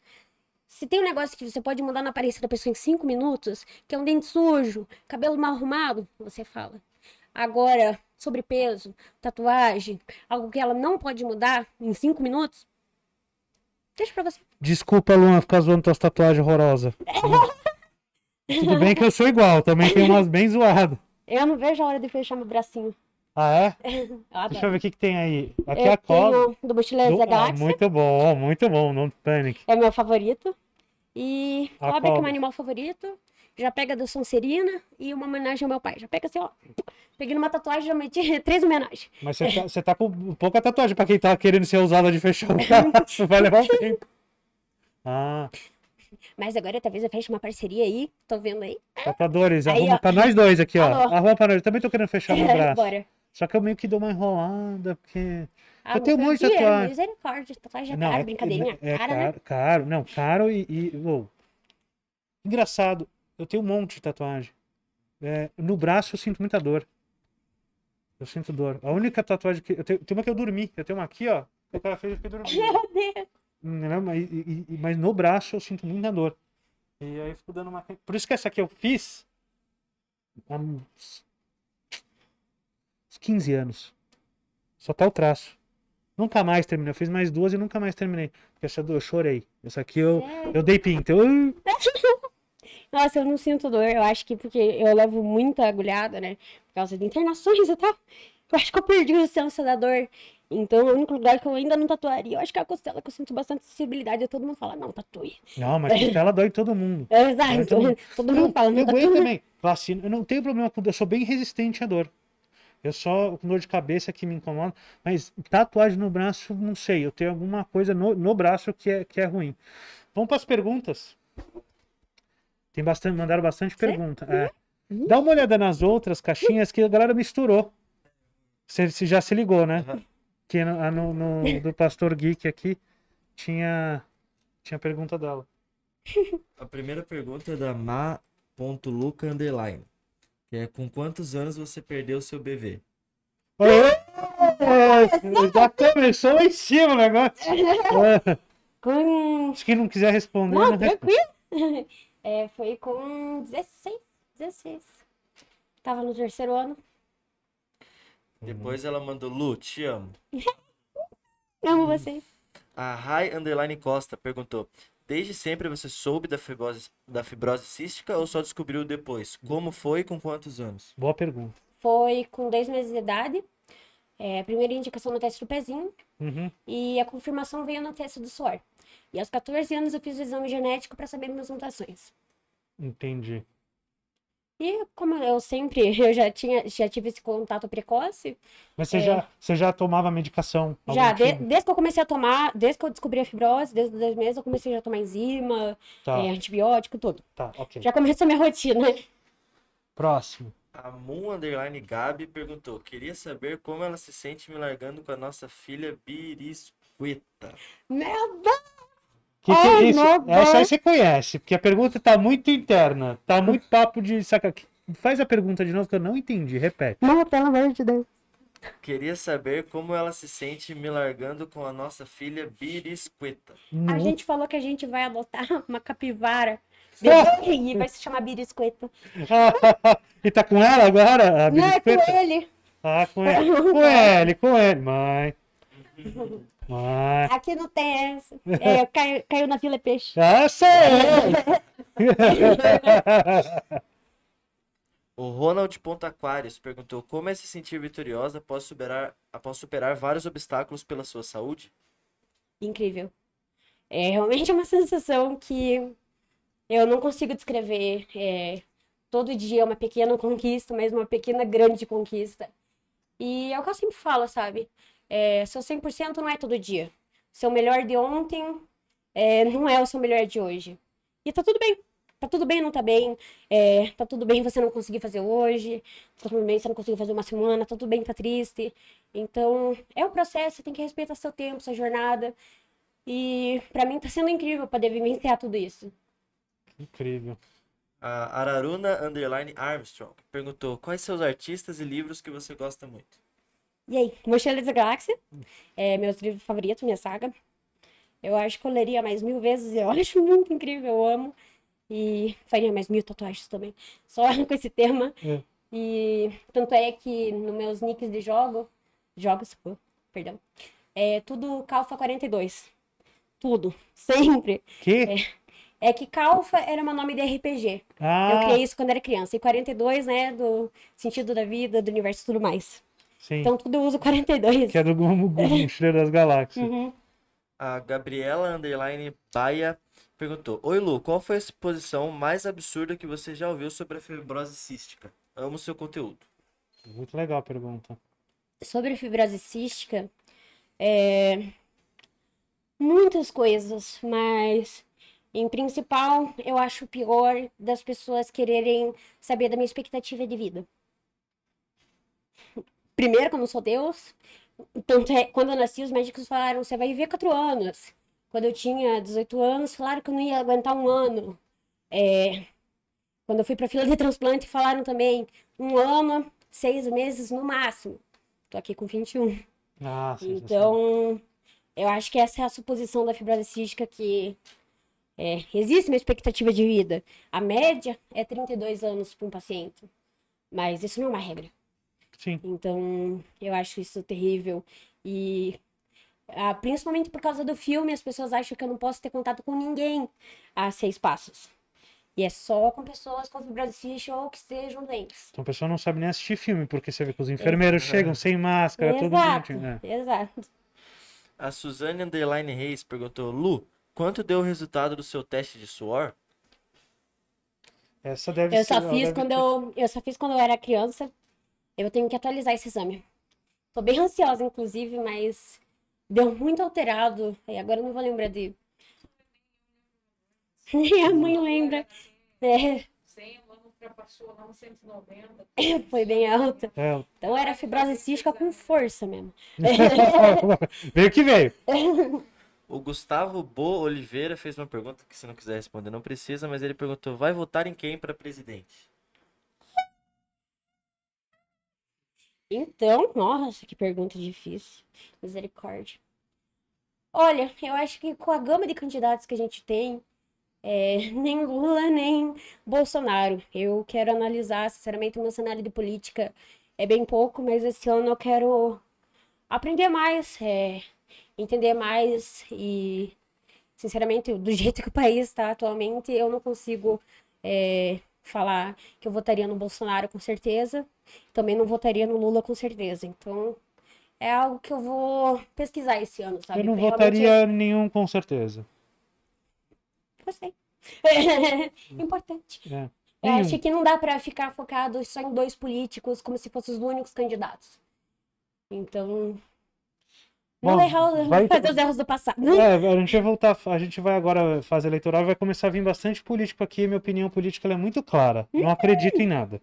Se tem um negócio que você pode mudar na aparência da pessoa em cinco minutos, que é um dente sujo, cabelo mal arrumado, você fala. Agora, sobrepeso, tatuagem, algo que ela não pode mudar em cinco minutos, Deixa pra você. Desculpa, Luan, ficar zoando tuas tatuagens horrorosas. Tudo bem que eu sou igual, também tem umas bem zoadas. Eu não vejo a hora de fechar meu bracinho. Ah, é? Deixa eu ver o que, que tem aí. Aqui eu é a cola. Do Mochileiro da Galáxia. Ah, muito bom, muito bom. Não panic. É meu favorito. E. A Sabe que é meu animal favorito? já pega do Sonserina e uma homenagem ao meu pai. Já pega assim, ó. Peguei numa tatuagem, já meti três homenagens. Mas você tá, você tá com pouca tatuagem pra quem tá querendo ser usada de fechado. Tá? Vai levar um tempo. Ah. Mas agora talvez eu feche uma parceria aí, tô vendo aí. Tatuadores, arruma pra nós dois aqui, ó. Arruma pra nós. Também tô querendo fechar meu braço. Bora. Só que eu meio que dou uma enrolada, porque. Ah, eu tenho um monte de tatuagem. Misericórdia, tatuagem é não, caro, é, brincadeirinha. É, é caro, caro, né? caro, não, caro e. e oh. Engraçado, eu tenho um monte de tatuagem. É, no braço eu sinto muita dor. Eu sinto dor. A única tatuagem que. Eu tenho, tem uma que eu dormi. Eu tenho uma aqui, ó. Que o cara fez, eu fiquei dormindo. Hum, Não, né, mas, e, e, mas no braço eu sinto muita dor. E aí eu fico dando uma. Por isso que essa aqui eu fiz. Há uns 15 anos. Só tá o traço. Nunca mais terminei. Eu fiz mais duas e nunca mais terminei. Porque essa eu chorei. Essa aqui eu, eu dei pinta. Eu... Tá Nossa, eu não sinto dor. Eu acho que porque eu levo muita agulhada, né? Por causa de internações e tal. Eu acho que eu perdi o senso da dor. Então, o único lugar que eu ainda não tatuaria, eu acho que é a costela, que eu sinto bastante sensibilidade. E todo mundo fala, não, tatue. Não, mas costela dói todo mundo. É, exato. todo mundo, fala, não, fala, não Eu também. Vacina, eu não tenho problema com dor. Eu sou bem resistente à dor. Eu só com dor de cabeça que me incomoda. Mas tatuagem no braço, não sei. Eu tenho alguma coisa no, no braço que é, que é ruim. Vamos para as perguntas. Tem bastante, mandaram bastante Sério? pergunta. É. Uhum. Uhum. Dá uma olhada nas outras caixinhas que a galera misturou. Você, você já se ligou, né? Uhum. Que no, ah, no, no, do Pastor Geek aqui tinha, tinha pergunta dela. A primeira pergunta é da ma.luca underline. Que é com quantos anos você perdeu o seu bebê? Já começou lá em cima o negócio. É. que não quiser responder. Não, não tranquilo. É, foi com 16, 16. Tava no terceiro ano. Depois ela mandou, Lu, te amo. amo vocês. A Rai Underline Costa perguntou, desde sempre você soube da fibrose, da fibrose cística ou só descobriu depois? Como foi e com quantos anos? Boa pergunta. Foi com 10 meses de idade. É, a primeira indicação no teste do pezinho uhum. e a confirmação veio no teste do suor. E aos 14 anos eu fiz o exame genético para saber minhas mutações. Entendi. E como eu sempre, eu já tinha, já tive esse contato precoce. Mas você, é... já, você já tomava medicação? Já, de, tipo? desde que eu comecei a tomar, desde que eu descobri a fibrose, desde os dois meses, eu comecei a tomar enzima, tá. é, antibiótico, tudo. Tá, ok. Já começou a minha rotina. Próximo. A Moon Underline Gabi perguntou: queria saber como ela se sente me largando com a nossa filha Birisquita. Meu Deus! Que que oh, é isso? Essa aí você conhece, porque a pergunta tá muito interna. Tá muito papo de saca. Faz a pergunta de novo que eu não entendi, repete. Não, pelo amor de Deus. Queria saber como ela se sente me largando com a nossa filha Birisquita. A gente falou que a gente vai adotar uma capivara. Bebê, vai se chamar Biriscoito. e tá com ela agora? Não, é com ele. Ah, com ele. com ele, com ele. Mãe. Mãe. Aqui não tem essa. É, caiu, caiu na Vila Peixe. Ah, sei! O Ronald Aquarius perguntou como é se sentir vitoriosa após superar, após superar vários obstáculos pela sua saúde? Incrível. É realmente uma sensação que eu não consigo descrever. É, todo dia é uma pequena conquista, mas uma pequena grande conquista. E é o que eu sempre falo, sabe? É, seu 100% não é todo dia. Seu melhor de ontem é, não é o seu melhor de hoje. E tá tudo bem. Tá tudo bem, não tá bem. É, tá tudo bem você não conseguir fazer hoje. Tá tudo bem você não conseguir fazer uma semana. Tá tudo bem, tá triste. Então, é um processo. Você tem que respeitar seu tempo, sua jornada. E para mim tá sendo incrível poder vivenciar tudo isso. Incrível. A Araruna Underline Armstrong perguntou: quais seus artistas e livros que você gosta muito? E aí, Mochila da Galáxia é meus livros favoritos, minha saga. Eu acho que eu leria mais mil vezes, eu acho muito incrível, eu amo. E faria mais mil tatuagens também, só com esse tema. É. E tanto é que nos meus nicks de jogo, jogos, oh, perdão, é tudo Calfa 42. Tudo, sempre. Que? É. É que Calfa era meu nome de RPG. Ah. Eu criei isso quando era criança. E 42, né, do sentido da vida, do universo e tudo mais. Sim. Então tudo eu uso 42. Que é do Gumu Mochileiro das Galáxias. Uhum. A Gabriela Underline Baia perguntou: Oi Lu, qual foi a exposição mais absurda que você já ouviu sobre a fibrose cística? Amo seu conteúdo. Muito legal a pergunta. Sobre a fibrose cística, é... muitas coisas, mas em principal, eu acho pior das pessoas quererem saber da minha expectativa de vida. Primeiro, como sou Deus, tanto é, quando eu nasci, os médicos falaram: você vai viver quatro anos. Quando eu tinha 18 anos, falaram que eu não ia aguentar um ano. É, quando eu fui para fila de transplante, falaram também um ano, seis meses no máximo. Tô aqui com 21. Ah, então, eu acho que essa é a suposição da fibrose cística que é, existe uma expectativa de vida. A média é 32 anos para um paciente. Mas isso não é uma regra. Sim. Então, eu acho isso terrível. E ah, principalmente por causa do filme, as pessoas acham que eu não posso ter contato com ninguém a seis passos. E é só com pessoas com fibrosício ou que sejam doentes. Então a pessoa não sabe nem assistir filme, porque você vê que os é. enfermeiros é. chegam sem máscara, Exato. todo mundo. Né? Exato. A Suzane Underline Reis perguntou: Lu, Quanto deu o resultado do seu teste de suor? Essa deve eu ser. Só fiz deve... quando eu, eu só fiz quando eu era criança. Eu tenho que atualizar esse exame. Tô bem ansiosa, inclusive, mas deu muito alterado. E agora eu não vou lembrar de. Nem a mãe lembra. É. 100, ultrapassou lá 190. Foi bem alta. É. Então era fibrose cística com força mesmo. veio que veio. O Gustavo Bo Oliveira fez uma pergunta que se não quiser responder não precisa, mas ele perguntou: vai votar em quem para presidente? Então, nossa, que pergunta difícil. Misericórdia. Olha, eu acho que com a gama de candidatos que a gente tem, é, nem Lula, nem Bolsonaro. Eu quero analisar, sinceramente, o meu cenário de política é bem pouco, mas esse ano eu quero aprender mais. É, entender mais e, sinceramente, do jeito que o país está atualmente, eu não consigo é, falar que eu votaria no Bolsonaro com certeza, também não votaria no Lula com certeza. Então, é algo que eu vou pesquisar esse ano, sabe? Eu não Realmente... votaria nenhum com certeza. Eu sei. Importante. É. Eu acho que não dá para ficar focado só em dois políticos como se fossem os únicos candidatos. Então, Bom, errar, né? vai fazer ter... os erros do passado. É, a gente vai voltar, a gente vai agora, fazer eleitoral, vai começar a vir bastante político aqui. Minha opinião política é muito clara. Não hum. acredito em nada.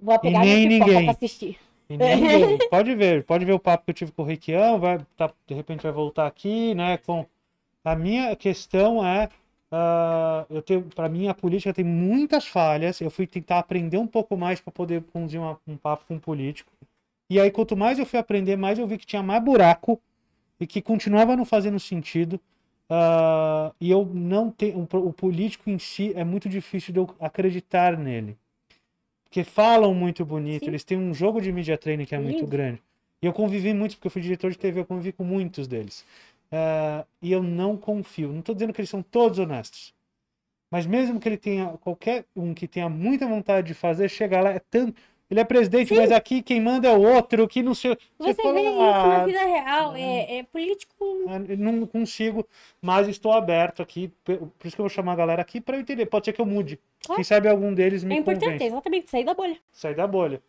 Vou nem ninguém. pra assistir. E ninguém. pode ver, pode ver o papo que eu tive com o Riquião vai, tá, de repente vai voltar aqui, né? Com... A minha questão é. Uh, eu tenho para mim a política tem muitas falhas eu fui tentar aprender um pouco mais para poder conduzir uma, um papo com um político e aí quanto mais eu fui aprender mais eu vi que tinha mais buraco e que continuava não fazendo sentido. Uh, e eu não tenho. O político em si é muito difícil de eu acreditar nele. Porque falam muito bonito, Sim. eles têm um jogo de media training que é Sim. muito grande. E eu convivi muito, porque eu fui diretor de TV, eu convivi com muitos deles. Uh, e eu não confio. Não estou dizendo que eles são todos honestos. Mas mesmo que ele tenha, qualquer um que tenha muita vontade de fazer, chegar lá, é tanto ele é presidente, Sim. mas aqui quem manda é o outro, que não sei. Você, você vê isso ah, na vida real, é, ah. é, político. Ah, não consigo, mas estou aberto aqui, por isso que eu vou chamar a galera aqui para eu entender. Pode ser que eu mude. quem sabe algum deles me É importante, convence. É exatamente, sair da bolha. Sair da bolha.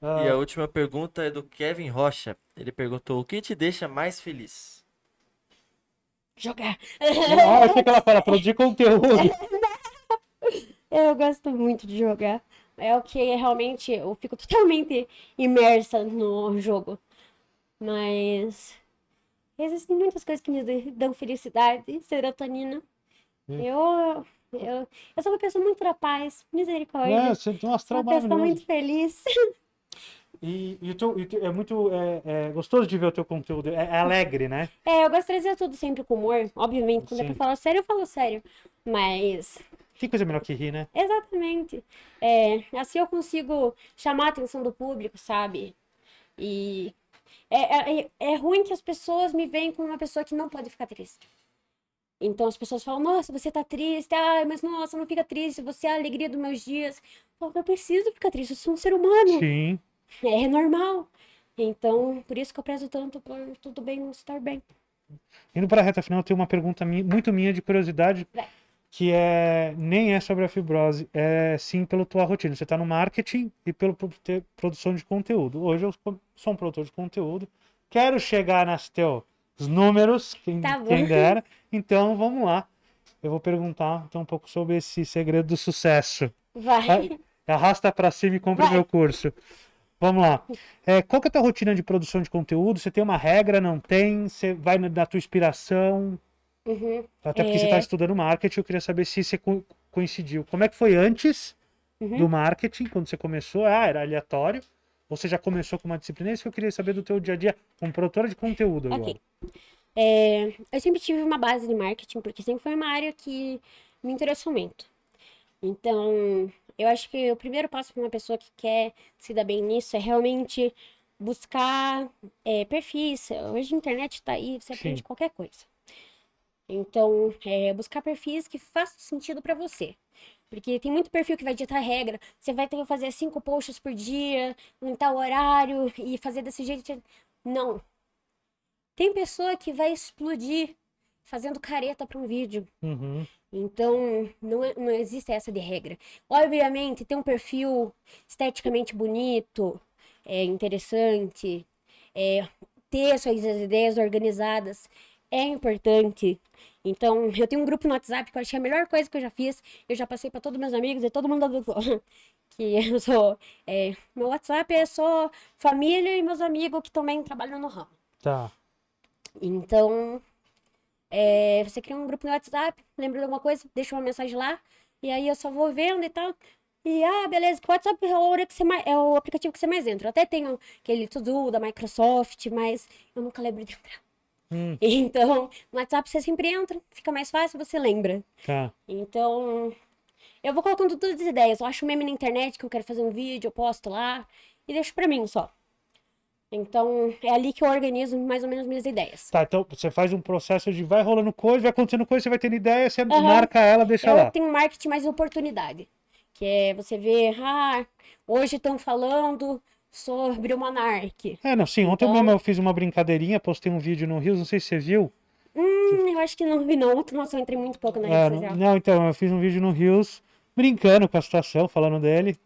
Ah, e a última pergunta é do Kevin Rocha. Ele perguntou: o que te deixa mais feliz? Jogar. Ah, eu que ela fala, produzir conteúdo. eu gosto muito de jogar é o que realmente eu fico totalmente imersa no jogo. Mas existem muitas coisas que me dão felicidade, serotonina. Hum. Eu, eu, eu sou uma pessoa muito da paz, misericórdia. É, você tem umas astral uma pessoa muito feliz. E, e, tu e é muito é, é gostoso de ver o teu conteúdo, é, é, alegre, né? É, eu gosto de trazer tudo sempre com humor. Obviamente, quando é Sim. falo sério, eu falo sério. Mas tem coisa melhor que rir, né? Exatamente. É, assim eu consigo chamar a atenção do público, sabe? E é, é, é, é ruim que as pessoas me veem como uma pessoa que não pode ficar triste. Então as pessoas falam, nossa, você tá triste, ah, mas nossa, não fica triste, você é a alegria dos meus dias. Eu, eu preciso ficar triste, eu sou um ser humano. Sim. É, é normal. Então, por isso que eu prezo tanto por tudo bem não estar bem. Indo para a reta final, tem uma pergunta minha, muito minha de curiosidade que é nem é sobre a fibrose, é sim pela tua rotina. Você está no marketing e pela produção de conteúdo. Hoje eu sou um produtor de conteúdo, quero chegar nas teus números, quem, tá quem dera. Então vamos lá. Eu vou perguntar então um pouco sobre esse segredo do sucesso. Vai. Arrasta para cima e compra o meu curso. Vamos lá. É, qual que é a tua rotina de produção de conteúdo? Você tem uma regra? Não tem? Você vai na, na tua inspiração? Uhum. Até porque é... você está estudando marketing, eu queria saber se você coincidiu. Como é que foi antes uhum. do marketing, quando você começou? Ah, era aleatório. Ou você já começou com uma disciplina? É isso que eu queria saber do teu dia a dia como produtora de conteúdo. Agora. Ok. É... eu sempre tive uma base de marketing, porque sempre foi uma área que me interessou muito. Então, eu acho que o primeiro passo para uma pessoa que quer se dar bem nisso é realmente buscar é, perfis. Hoje a internet está aí, você aprende Sim. qualquer coisa. Então, é, buscar perfis que façam sentido para você. Porque tem muito perfil que vai ditar regra. Você vai ter que fazer cinco posts por dia, em tal horário, e fazer desse jeito. Não. Tem pessoa que vai explodir fazendo careta para um vídeo. Uhum. Então, não, é, não existe essa de regra. Obviamente, ter um perfil esteticamente bonito, é interessante, é, ter suas ideias organizadas, é importante. Então, eu tenho um grupo no WhatsApp que eu acho que é a melhor coisa que eu já fiz. Eu já passei para todos meus amigos e todo mundo adotou. Que eu sou. É, meu WhatsApp é só família e meus amigos que também trabalham no ramo. Tá. Então, é, você cria um grupo no WhatsApp, lembra de alguma coisa, deixa uma mensagem lá. E aí eu só vou vendo e tal. E, ah, beleza, que o WhatsApp é o, que você mais, é o aplicativo que você mais entra. Eu até tenho aquele tudo da Microsoft, mas eu nunca lembro de entrar. Hum. Então, no WhatsApp você sempre entra, fica mais fácil, você lembra. Tá. Então, eu vou colocando todas as ideias. Eu acho um meme na internet que eu quero fazer um vídeo, eu posto lá e deixo pra mim só. Então, é ali que eu organizo mais ou menos minhas ideias. Tá, então você faz um processo de vai rolando coisa, vai acontecendo coisa, você vai tendo ideia, você uhum. marca ela, deixa eu lá. Eu tenho marketing mais oportunidade. Que é você ver, ah, hoje estão falando, sobre o Monark. É, não, sim, ontem então... mesmo eu fiz uma brincadeirinha, postei um vídeo no Rios, não sei se você viu. Hum, eu acho que não vi não. Nossa, eu entrei muito pouco na é, Não, então, eu fiz um vídeo no Rios brincando com a situação, falando dele.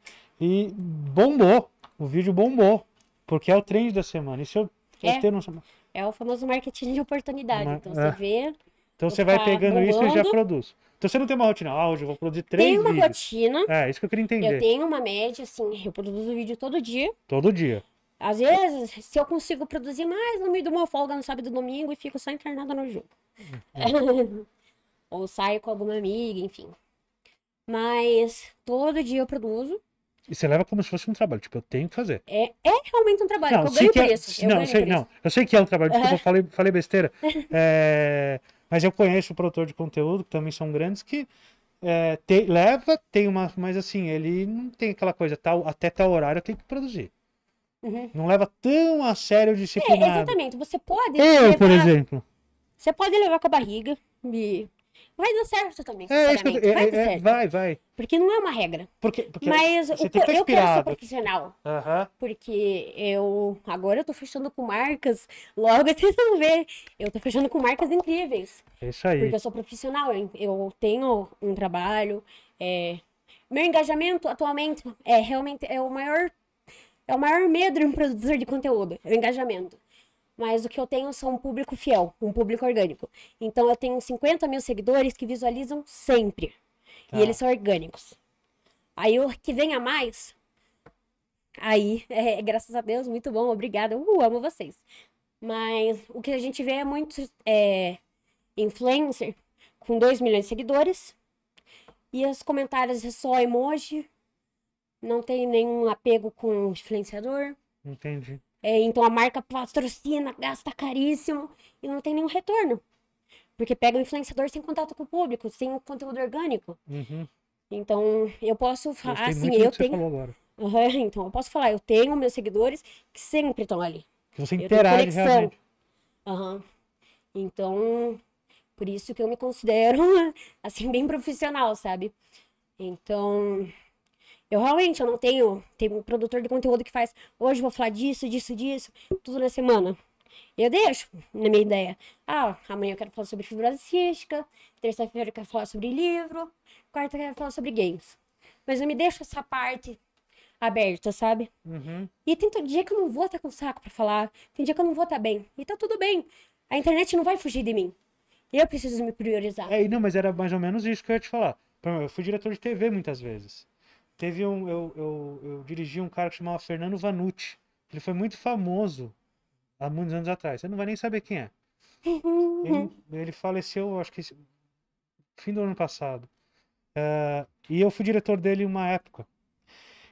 E bombou. O vídeo bombou. Porque é o trend da semana. Isso eu, é, eu tenho no... é o famoso marketing de oportunidade. Então é. você vê. Então você vai tá pegando bombando. isso e já produz. Então você não tem uma rotina, áudio, hoje eu vou produzir três vídeos. Tem uma vídeos. rotina. É, isso que eu queria entender. Eu tenho uma média, assim, eu produzo vídeo todo dia. Todo dia. Às vezes, se eu consigo produzir mais no meio de uma folga no sábado e domingo e fico só internada no jogo. Ou saio com alguma amiga, enfim. Mas todo dia eu produzo. E você leva como se fosse um trabalho, tipo, eu tenho que fazer. É, é realmente um trabalho, não, eu ganho que é, Eu não, sei, não, eu sei que é um trabalho, desculpa, eu falei, falei besteira. é, mas eu conheço o produtor de conteúdo, que também são grandes, que é, te, leva, tem uma. Mas assim, ele não tem aquela coisa, tal, até tal horário tem que produzir. Uhum. Não leva tão a sério o é, disciplinado. É, exatamente. Você pode. Eu, levar, por exemplo. Você pode levar com a barriga. E vai dar certo também. É, vai, é, é, vai, vai. Porque não é uma regra. Porque, porque Mas o, tá eu quero ser profissional. Porque eu agora eu tô fechando com marcas. Logo vocês vão ver. Eu tô fechando com marcas incríveis. É isso aí. Porque eu sou profissional. Eu tenho um trabalho. É... Meu engajamento atualmente é realmente é o maior. É o maior medo de um produtor de conteúdo, é o engajamento mas o que eu tenho são um público fiel, um público orgânico. Então eu tenho 50 mil seguidores que visualizam sempre. Tá. E eles são orgânicos. Aí o que vem a mais, aí, é, graças a Deus, muito bom, obrigada, uh, amo vocês. Mas o que a gente vê é muito é, influencer com 2 milhões de seguidores e os comentários é só emoji, não tem nenhum apego com o influenciador. Entendi. É, então a marca patrocina, gasta caríssimo e não tem nenhum retorno. Porque pega o influenciador sem contato com o público, sem o conteúdo orgânico. Uhum. Então, eu posso falar assim, eu tenho. Uhum, então, eu posso falar, eu tenho meus seguidores que sempre estão ali. Que você eu interage realmente. Uhum. Então, por isso que eu me considero, assim, bem profissional, sabe? Então, eu realmente eu não tenho. Tem um produtor de conteúdo que faz hoje vou falar disso, disso, disso, tudo na semana. Eu deixo na minha ideia. Ah, amanhã eu quero falar sobre fibrose cística, terça-feira eu quero falar sobre livro, quarta eu quero falar sobre games. Mas eu me deixo essa parte aberta, sabe? Uhum. E tem dia que eu não vou estar com saco para falar, tem dia que eu não vou estar bem. E tá tudo bem. A internet não vai fugir de mim. Eu preciso me priorizar. É, não, mas era mais ou menos isso que eu ia te falar. Eu fui diretor de TV muitas vezes. Teve um. Eu, eu, eu dirigi um cara que chamava Fernando Vanucci. Ele foi muito famoso há muitos anos atrás. Você não vai nem saber quem é. Ele, ele faleceu, acho que fim do ano passado. Uh, e eu fui diretor dele uma época.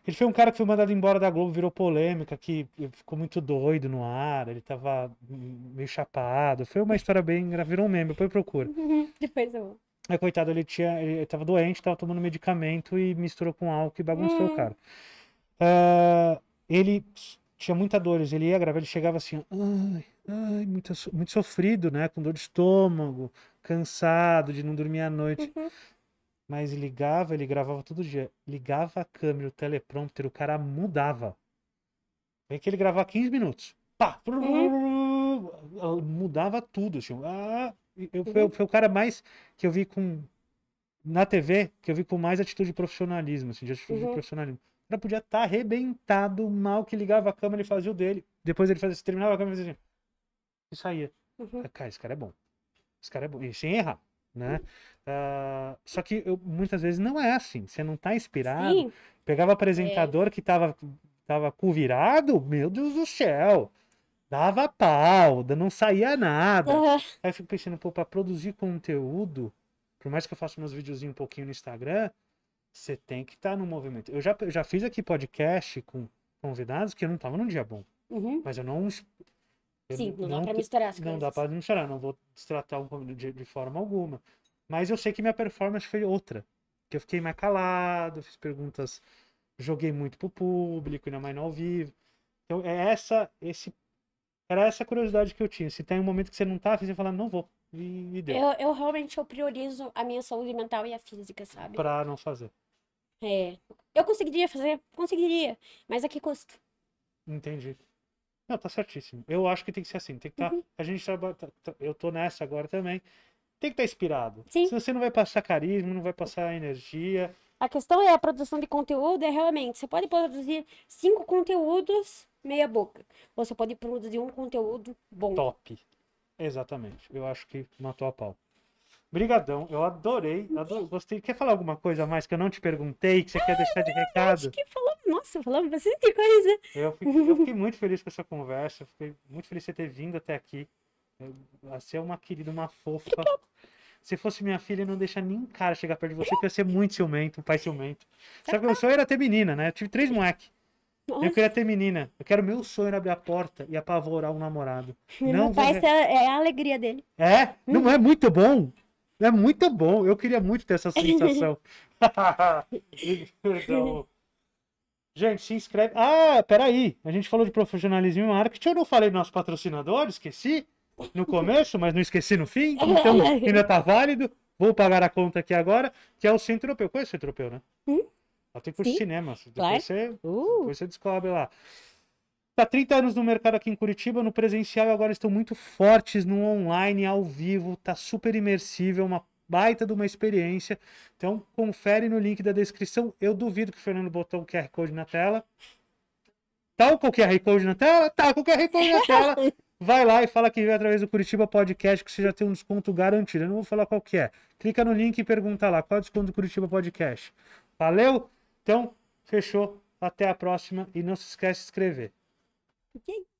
Ele foi um cara que foi mandado embora da Globo, virou polêmica, que ficou muito doido no ar, ele tava meio chapado. Foi uma história bem. Virou um meme, depois procura. depois eu vou. Aí, coitado, ele tinha. Ele tava doente, tava tomando medicamento e misturou com álcool e bagunçou hum. o cara. Uh, ele tinha muita dores, ele ia gravar, ele chegava assim, ai, ai, muito, muito sofrido, né? Com dor de estômago, cansado de não dormir à noite. Uhum. Mas ligava, ele gravava todo dia. Ligava a câmera, o teleprompter, o cara mudava. Vem é que ele gravava 15 minutos. Pá! Uhum. Mudava tudo, assim. Ah, eu, foi, uhum. foi o cara mais que eu vi com. Na TV, que eu vi com mais atitude de profissionalismo, assim, de atitude uhum. de profissionalismo. O cara podia estar tá arrebentado, mal, que ligava a câmera e fazia o dele. Depois ele fazia, terminava a câmera e fazia assim. E saía. Uhum. Cara, esse cara é bom. Esse cara é bom. E sem errar, né? Uhum. Uh, só que eu, muitas vezes não é assim. Você não tá inspirado. Sim. Pegava é. apresentador é. que tava, tava cu virado. Meu Deus do céu. Dava pau, não saía nada. Uhum. Aí eu fico pensando, pô, pra produzir conteúdo, por mais que eu faça meus videozinhos um pouquinho no Instagram, você tem que estar tá no movimento. Eu já, eu já fiz aqui podcast com convidados que eu não tava num dia bom. Uhum. Mas eu não. Eu Sim, não, não, dá pra misturar as não coisas. Não dá pra misturar, não vou tratar um de, de forma alguma. Mas eu sei que minha performance foi outra. Que eu fiquei mais calado, fiz perguntas, joguei muito pro público, ainda mais no ao vivo. Então é essa, esse era essa curiosidade que eu tinha. Se tem um momento que você não tá, você fala, não vou. E, e deu. Eu, eu realmente eu priorizo a minha saúde mental e a física, sabe? Pra não fazer. É. Eu conseguiria fazer? Conseguiria. Mas a que custo? Entendi. Não, tá certíssimo. Eu acho que tem que ser assim. Tem que tá, uhum. A gente trabalha. Tá, tá, tá, eu tô nessa agora também. Tem que estar tá inspirado. Sim. Se você não vai passar carisma, não vai passar energia. A questão é a produção de conteúdo, é realmente. Você pode produzir cinco conteúdos meia boca. Você pode produzir um conteúdo bom. Top. Exatamente. Eu acho que matou a pau. Brigadão, eu adorei, adorei, gostei. Quer falar alguma coisa a mais que eu não te perguntei, que você ah, quer deixar de recado? que falou, nossa, falou bastante coisa. Eu fiquei, eu fiquei muito feliz com essa conversa, fiquei muito feliz de você ter vindo até aqui. Você é uma querida, uma fofa. Se fosse minha filha, não deixa nem cara chegar perto de você, porque eu ia ser muito ciumento, um pai ciumento. Só que meu sonho era ter menina, né? Eu tive três moleques. Nossa. Eu queria ter menina. Eu quero meu sonho era abrir a porta e apavorar um namorado. Não. não pai, é, é, a alegria dele. É? Hum. Não é muito bom? É muito bom. Eu queria muito ter essa sensação. Então, gente, se inscreve. Ah, peraí. A gente falou de profissionalismo e marketing. Eu não falei do nosso patrocinador? esqueci no começo, mas não esqueci no fim. Então ainda tá válido. Vou pagar a conta aqui agora, que é o Centro Europeu. Conhece o Centro Europeu, né? Hum? Ela tem que cinema. Depois, você, uh. depois você descobre lá. Tá 30 anos no mercado aqui em Curitiba, no presencial e agora estão muito fortes no online, ao vivo, tá super imersível, uma baita de uma experiência. Então, confere no link da descrição. Eu duvido que o Fernando botou o QR Code na tela. Tá o QR Code na tela? Tá o QR Code na tela. Vai lá e fala que veio através do Curitiba Podcast que você já tem um desconto garantido. Eu não vou falar qual que é. Clica no link e pergunta lá qual é o desconto do Curitiba Podcast. Valeu! Então, fechou. Até a próxima e não se esquece de se inscrever. Okay.